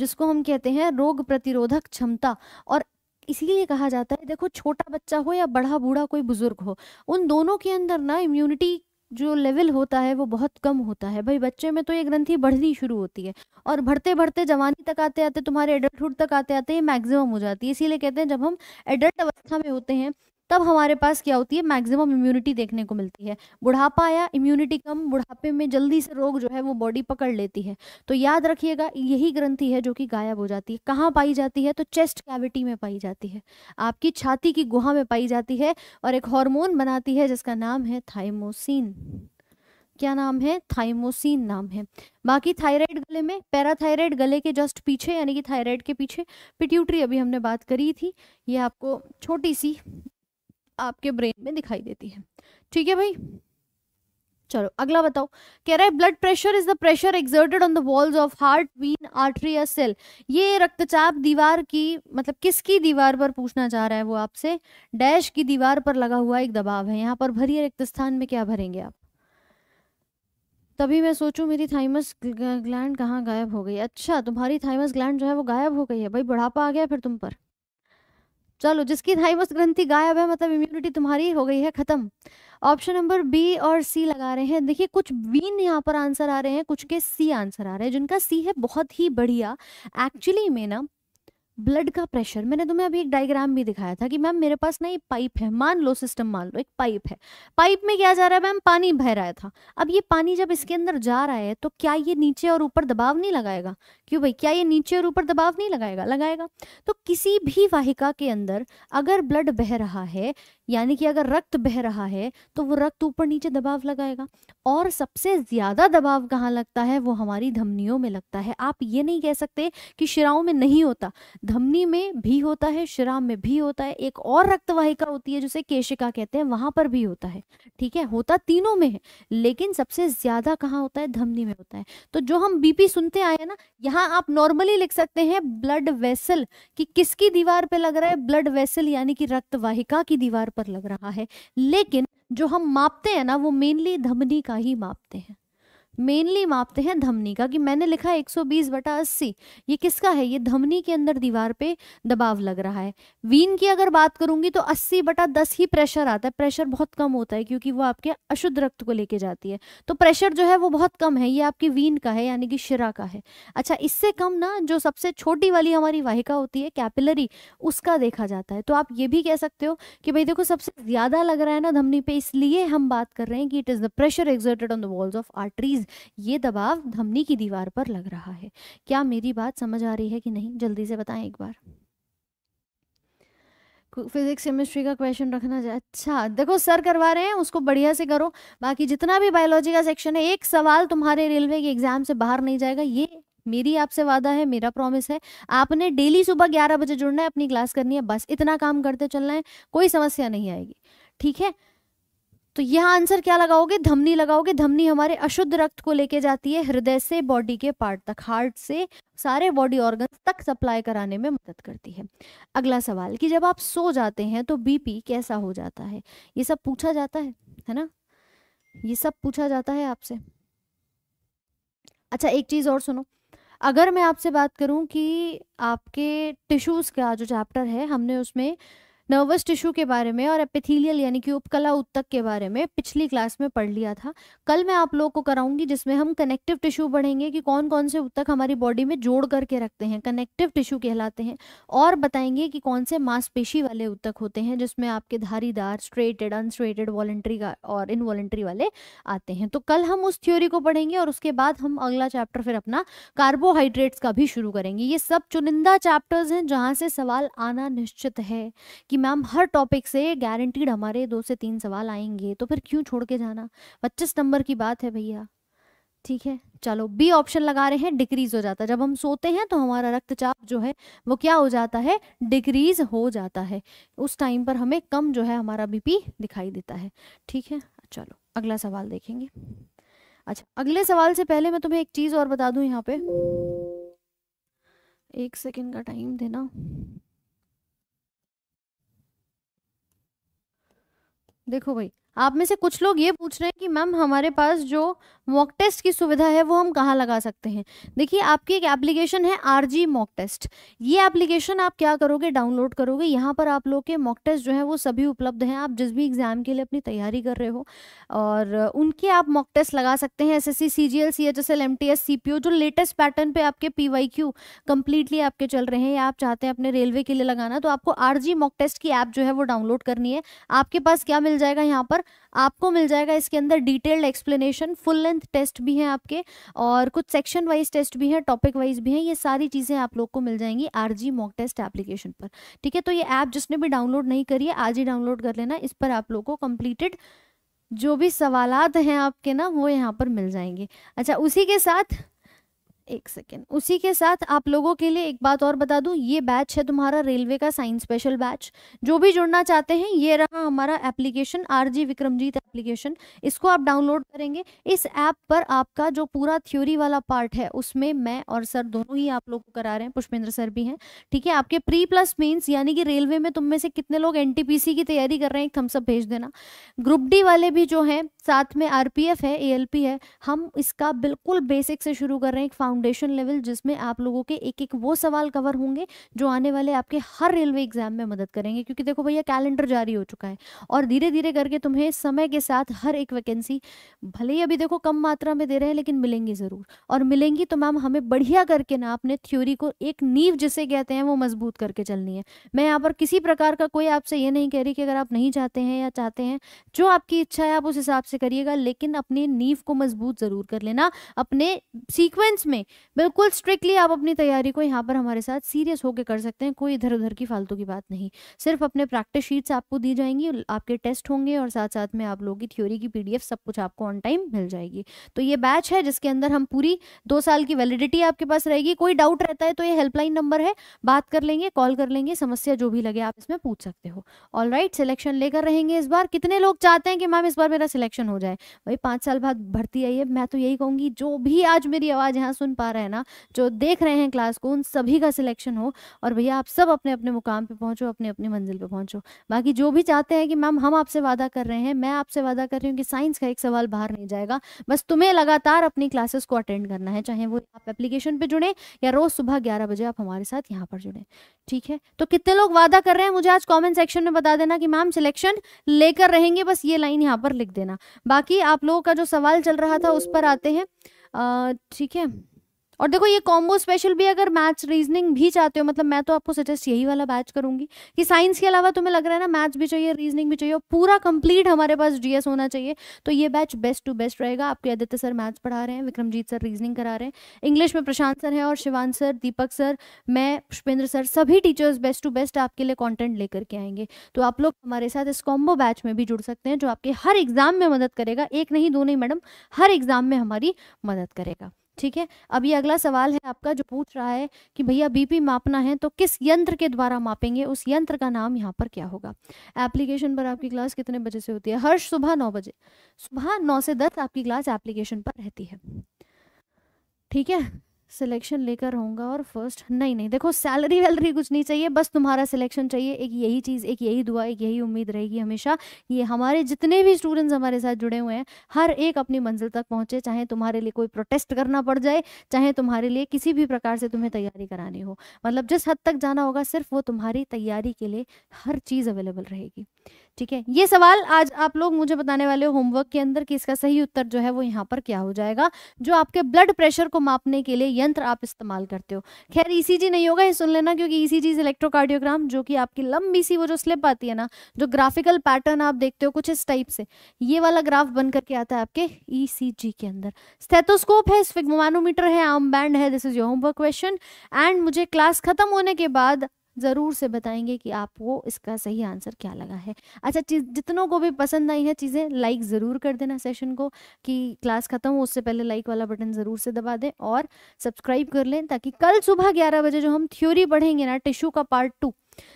जिसको हम कहते हैं रोग प्रतिरोधक क्षमता और इसीलिए कहा जाता है देखो छोटा बच्चा हो या बड़ा बूढ़ा कोई बुजुर्ग हो उन दोनों के अंदर ना इम्यूनिटी जो लेवल होता है वो बहुत कम होता है भाई बच्चे में तो ये ग्रंथि बढ़नी शुरू होती है और बढ़ते बढ़ते जवानी तक आते आते तुम्हारे एडल्टहुड तक आते आते ये मैक्सिमम हो जाती है इसीलिए कहते हैं जब हम एडल्ट अवस्था में होते हैं तब हमारे पास क्या होती है मैक्सिमम इम्यूनिटी देखने को मिलती है बुढ़ापा आया इम्यूनिटी कम बुढ़ापे में जल्दी से रोग जो है वो बॉडी पकड़ लेती है तो याद रखिएगा यही ग्रंथि है जो कि गायब हो जाती है कहाँ पाई जाती है तो चेस्ट कैविटी में पाई जाती है आपकी छाती की गुहा में पाई जाती है और एक हॉर्मोन बनाती है जिसका नाम है थाइमोसिन क्या नाम है थाइमोसिन नाम है बाकी थायराइड गले में पैराथायराइड गले के जस्ट पीछे यानी कि थायराइड के पीछे पिट्यूटरी अभी हमने बात करी थी ये आपको छोटी सी आपके ब्रेन में दिखाई देती है ठीक है भाई चलो अगला बताओ कह रहा है blood pressure is the pressure exerted on the walls of heart vein artery या सेल ये रक्तचाप दीवार की मतलब किसकी दीवार पर पूछना चाह रहा है वो आपसे डैश की दीवार पर लगा हुआ एक दबाव है यहाँ पर भरिए रक्त स्थान में क्या भरेंगे आप तभी मैं सोचूं मेरी थाइमस ग्लैंड कहाँ गायब हो गई अच्छा तुम्हारी थाइमस ग्लैंड जो है वो गायब हो गई है भाई बुढ़ापा आ गया फिर तुम पर चलो जिसकी थाइमस ग्रंथि गायब है मतलब इम्यूनिटी तुम्हारी हो गई है खत्म ऑप्शन नंबर बी और सी लगा रहे हैं देखिए कुछ बीन यहाँ पर आंसर आ रहे हैं कुछ के सी आंसर आ रहे हैं जिनका सी है बहुत ही बढ़िया एक्चुअली में ना ब्लड का प्रेशर मैंने तुम्हें अभी एक डायग्राम भी दिखाया था कि मैम मेरे पास ना ये पाइप है मान लो सिस्टम मान लो एक पाइप है पाइप में क्या जा रहा है मैम पानी बह रहा था अब ये पानी जब इसके अंदर जा रहा है तो क्या ये नीचे और ऊपर दबाव नहीं लगाएगा क्यों भाई क्या ये नीचे और ऊपर दबाव नहीं लगाएगा लगाएगा तो किसी भी वाहिका के अंदर अगर ब्लड बह रहा है यानी कि अगर रक्त बह रहा है तो वो रक्त ऊपर नीचे दबाव लगाएगा और सबसे ज़्यादा दबाव कहाँ लगता है वो हमारी धमनियों में लगता है आप ये नहीं कह सकते कि शिराओं में नहीं होता धमनी में भी होता है शिरा में भी होता है एक और रक्तवाहिका होती है जिसे केशिका कहते हैं वहां पर भी होता है ठीक है होता तीनों में है लेकिन सबसे ज़्यादा कहाँ होता है धमनी में होता है तो जो हम बीपी सुनते आए हैं ना यहाँ आप नॉर्मली लिख सकते हैं ब्लड वेसल कि किसकी दीवार पर लग रहा है ब्लड वेसल यानी कि रक्तवाहिका की दीवार पर लग रहा है लेकिन जो हम मापते हैं ना वो मेनली धमनी का ही मापते हैं मेनली मापते हैं धमनी का कि मैंने लिखा है 120 बटा अस्सी ये किसका है ये धमनी के अंदर दीवार पे दबाव लग रहा है वीन की अगर बात करूंगी तो 80 बटा 10 ही प्रेशर आता है प्रेशर बहुत कम होता है क्योंकि वो आपके अशुद्ध रक्त को लेके जाती है तो प्रेशर जो है वो बहुत कम है ये आपकी वीन का है यानी कि शिरा का है अच्छा इससे कम ना जो सबसे छोटी वाली हमारी वाहिका होती है कैपिलरी उसका देखा जाता है तो आप ये भी कह सकते हो कि भाई देखो सबसे ज्यादा लग रहा है ना धमनी पे इसलिए हम बात कर रहे हैं कि it is the pressure exerted on the walls of arteries please ये दबाव धमनी की दीवार पर लग रहा है क्या मेरी बात समझ आ रही है कि नहीं जल्दी से बताएं एक बार फिजिक्स केमिस्ट्री का क्वेश्चन रखना जाए अच्छा देखो सर करवा रहे हैं उसको बढ़िया से करो बाकी जितना भी बायोलॉजी का सेक्शन है एक सवाल तुम्हारे रेलवे के एग्जाम से बाहर नहीं जाएगा ये मेरी आपसे वादा है मेरा प्रॉमिस है आपने डेली सुबह ग्यारह बजे जुड़ना है अपनी क्लास करनी है बस इतना काम करते चलना है कोई समस्या नहीं आएगी ठीक है तो यह आंसर क्या लगाओगे धमनी लगाओगे धमनी हमारे अशुद्ध रक्त को लेके जाती है हृदय से बॉडी के पार्ट तक हार्ट से सारे बॉडी ऑर्गन तक सप्लाई कराने में मदद करती है अगला सवाल कि जब आप सो जाते हैं तो बीपी कैसा हो जाता है ये सब पूछा जाता है है ना ये सब पूछा जाता है आपसे अच्छा एक चीज और सुनो अगर मैं आपसे बात करूं कि आपके टिश्यूज का जो चैप्टर है हमने उसमें नर्वस टिश्यू के बारे में और एपिथीलियल यानी कि उपकला उत्तक के बारे में पिछली क्लास में पढ़ लिया था कल मैं आप लोगों को कराऊंगी जिसमें हम कनेक्टिव टिश्यू पढ़ेंगे कि कौन कौन से उत्तक हमारी बॉडी में जोड़ करके रखते हैं कनेक्टिव टिश्यू कहलाते हैं और बताएंगे कि कौन से मांसपेशी वाले उत्तक होते हैं जिसमें आपके धारीदार स्ट्रेटेड अनस्ट्रेटेड वॉलेंट्री और इनवॉलेंट्री वाले आते हैं तो कल हम उस थ्योरी को पढ़ेंगे और उसके बाद हम अगला चैप्टर फिर अपना कार्बोहाइड्रेट्स का भी शुरू करेंगे ये सब चुनिंदा चैप्टर्स हैं जहाँ से सवाल आना निश्चित है कि मैम हर टॉपिक से गारंटीड हमारे दो से तीन सवाल आएंगे तो फिर क्यों छोड़ के जाना पच्चीस नंबर की बात है भैया ठीक है चलो बी ऑप्शन लगा रहे हैं डिक्रीज हो जाता है जब हम सोते हैं तो हमारा रक्तचाप जो है वो क्या हो जाता है डिक्रीज हो जाता है उस टाइम पर हमें कम जो है हमारा बीपी दिखाई देता है ठीक है चलो अगला सवाल देखेंगे अच्छा अगले सवाल से पहले मैं तुम्हें एक चीज़ और बता दू यहाँ पे एक सेकेंड का टाइम देना देखो भाई आप में से कुछ लोग ये पूछ रहे हैं कि मैम हमारे पास जो मॉक टेस्ट की सुविधा है वो हम कहाँ लगा सकते हैं देखिए आपकी एक एप्लीकेशन है आर जी मॉक टेस्ट ये एप्लीकेशन आप क्या करोगे डाउनलोड करोगे यहाँ पर आप लोग के मॉक टेस्ट जो है वो सभी उपलब्ध हैं आप जिस भी एग्ज़ाम के लिए अपनी तैयारी कर रहे हो और उनके आप मॉक टेस्ट लगा सकते हैं S S C C G L C H S L M T S C P O जो लेटेस्ट पैटर्न पर आपके पी वाई क्यू कम्प्लीटली आपके चल रहे हैं या आप चाहते हैं अपने रेलवे के लिए लगाना तो आपको आर जी मॉक टेस्ट की ऐप जो है वो डाउनलोड करनी है आपके पास क्या मिल जाएगा यहाँ पर आपको मिल जाएगा इसके अंदर detailed explanation full length test भी हैं आपके और कुछ सेक्शन वाइज टेस्ट भी हैं टॉपिक वाइज भी हैं ये सारी चीज़ें आप लोग को मिल जाएंगी R G mock test application पर ठीक है तो ये ऐप जिसने भी डाउनलोड नहीं करी है आज ही डाउनलोड कर लेना इस पर आप लोग को कंप्लीटेड जो भी सवालत हैं आपके ना वो यहाँ पर मिल जाएंगे अच्छा उसी के साथ एक सेकेंड उसी के साथ आप लोगों के लिए एक बात और बता दूं ये बैच है तुम्हारा रेलवे का साइंस स्पेशल बैच जो भी जुड़ना चाहते हैं ये रहा हमारा एप्लीकेशन आरजी विक्रमजीत एप्लीकेशन इसको आप डाउनलोड करेंगे इस ऐप पर आपका जो पूरा थ्योरी वाला पार्ट है उसमें मैं और सर दोनों ही आप लोग को करा रहे हैं पुष्पेंद्र सर भी हैं ठीक है आपके प्री प्लस मीन्स यानी कि रेलवे में तुम में से कितने लोग एन की तैयारी कर रहे हैं एक थम्सअप भेज देना ग्रुप डी वाले भी जो हैं साथ में आर है ए है हम इसका बिल्कुल बेसिक से शुरू कर रहे हैं एक फाउंडेशन लेवल जिसमें आप लोगों के एक एक वो सवाल कवर होंगे जो आने वाले आपके हर रेलवे एग्जाम में मदद करेंगे क्योंकि देखो भैया कैलेंडर जारी हो चुका है और धीरे धीरे करके तुम्हें समय के साथ हर एक वैकेंसी भले ही अभी देखो कम मात्रा में दे रहे हैं लेकिन मिलेंगी ज़रूर और मिलेंगी तो मैम हमें बढ़िया करके ना अपने थ्योरी को एक नींव जिसे कहते हैं वो मजबूत करके चलनी है मैं यहाँ पर किसी प्रकार का कोई आपसे ये नहीं कह रही कि अगर आप नहीं चाहते हैं या चाहते हैं जो आपकी इच्छा है आप उस हिसाब से करिएगा लेकिन अपने नींव को मजबूत ज़रूर कर लेना अपने सीक्वेंस में नहीं बिल्कुल स्ट्रिक्टली आप अपनी तैयारी को यहाँ पर हमारे साथ सीरियस होकर कर सकते हैं कोई इधर उधर की फालतू की बात नहीं सिर्फ अपने प्रैक्टिस शीट्स आपको दी जाएंगी आपके टेस्ट होंगे और साथ साथ में आप लोगों की थ्योरी की पी सब कुछ आपको ऑन टाइम मिल जाएगी तो ये बैच है जिसके अंदर हम पूरी दो साल की वैलिडिटी आपके पास रहेगी कोई डाउट रहता है तो ये हेल्पलाइन नंबर है बात कर लेंगे कॉल कर लेंगे समस्या जो भी लगे आप इसमें पूछ सकते हो ऑल राइट सिलेक्शन लेकर रहेंगे इस बार कितने लोग चाहते हैं कि मैम इस बार मेरा सिलेक्शन हो जाए भाई पांच साल बाद भर्ती आई है मैं तो यही कहूंगी जो भी आज मेरी आवाज़ यहाँ सुन बन पा रहा है ना जो देख रहे हैं क्लास को उन सभी का सिलेक्शन हो और भैया आप सब अपने अपने मुकाम पे पहुंचो अपने अपनी मंजिल पे पहुंचो बाकी जो भी चाहते हैं कि मैम हम आपसे वादा कर रहे हैं मैं आपसे वादा कर रही हूँ कि साइंस का एक सवाल बाहर नहीं जाएगा बस तुम्हें लगातार अपनी क्लासेस को अटेंड करना है चाहे वो आप एप्लीकेशन पर जुड़े या रोज सुबह ग्यारह बजे आप हमारे साथ यहाँ पर जुड़े ठीक है तो कितने लोग वादा कर रहे हैं मुझे आज कॉमेंट सेक्शन में बता देना कि मैम सिलेक्शन लेकर रहेंगे बस ये लाइन यहाँ पर लिख देना बाकी आप लोगों का जो सवाल चल रहा था उस पर आते हैं ठीक है और देखो ये कॉम्बो स्पेशल भी अगर मैथ्स रीजनिंग भी चाहते हो मतलब मैं तो आपको सजेस्ट यही वाला बैच करूंगी कि साइंस के अलावा तुम्हें लग रहा है ना मैथ्स भी चाहिए रीजनिंग भी चाहिए और पूरा कंप्लीट हमारे पास जीएस होना चाहिए तो ये बैच बेस्ट टू बेस्ट रहेगा आपके आदित्य सर मैथ्स पढ़ा रहे हैं विक्रमजीत सर रीजनिंग करा रहे हैं इंग्लिश में प्रशांत सर हैं और शिवान सर दीपक सर मैं पुष्पेंद्र सर सभी टीचर्स बेस्ट टू बेस्ट आपके लिए कॉन्टेंट लेकर के आएंगे तो आप लोग हमारे साथ इस कॉम्बो बैच में भी जुड़ सकते हैं जो आपके हर एग्जाम में मदद करेगा एक नहीं दो नहीं मैडम हर एग्जाम में हमारी मदद करेगा ठीक है अब ये अगला सवाल है आपका जो पूछ रहा है कि भैया बीपी मापना है तो किस यंत्र के द्वारा मापेंगे उस यंत्र का नाम यहाँ पर क्या होगा एप्लीकेशन पर आपकी क्लास कितने बजे से होती है हर सुबह नौ बजे सुबह नौ से दस आपकी क्लास एप्लीकेशन पर रहती है ठीक है सिलेक्शन लेकर रहूँगा और फर्स्ट नहीं नहीं देखो सैलरी वैलरी कुछ नहीं चाहिए बस तुम्हारा सिलेक्शन चाहिए एक यही चीज़ एक यही दुआ एक यही उम्मीद रहेगी हमेशा ये हमारे जितने भी स्टूडेंट्स हमारे साथ जुड़े हुए हैं हर एक अपनी मंजिल तक पहुँचे चाहे तुम्हारे लिए कोई प्रोटेस्ट करना पड़ जाए चाहे तुम्हारे लिए किसी भी प्रकार से तुम्हें तैयारी करानी हो मतलब जिस हद तक जाना होगा सिर्फ वो तुम्हारी तैयारी के लिए हर चीज़ अवेलेबल रहेगी ठीक है ये सवाल आज आप लोग मुझे बताने वाले होमवर्क के अंदर कि इसका सही उत्तर जो है वो यहाँ पर क्या हो जाएगा जो आपके ब्लड प्रेशर को मापने के लिए यंत्र आप इस्तेमाल करते हो खैर ईसीजी e नहीं होगा ये सुन लेना क्योंकि ईसीजी इज इलेक्ट्रोकार्डियोग्राम जो कि आपकी लंबी सी वो जो स्लिप आती है ना जो ग्राफिकल पैटर्न आप देखते हो कुछ इस टाइप से ये वाला ग्राफ बन करके आता है आपके ई e के अंदर स्थेतोस्कोप है स्फिग्मोमानोमीटर है आर्म बैंड है this is your homework question and मुझे क्लास खत्म होने के बाद ज़रूर से बताएंगे कि आपको इसका सही आंसर क्या लगा है अच्छा चीज़ जितनों को भी पसंद आई है चीज़ें लाइक ज़रूर कर देना सेशन को कि क्लास ख़त्म हो उससे पहले लाइक वाला बटन ज़रूर से दबा दें और सब्सक्राइब कर लें ताकि कल सुबह ग्यारह बजे जो हम थ्योरी पढ़ेंगे ना टिश्यू का पार्ट टू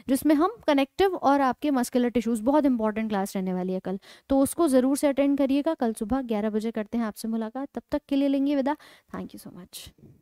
जिसमें हम कनेक्टिव और आपके मस्कुलर टिश्यूज़ बहुत इंपॉर्टेंट क्लास रहने वाली है कल तो उसको ज़रूर से अटेंड करिएगा कल सुबह ग्यारह बजे करते हैं आपसे मुलाकात तब तक के लिए लेंगे विदा थैंक यू सो मच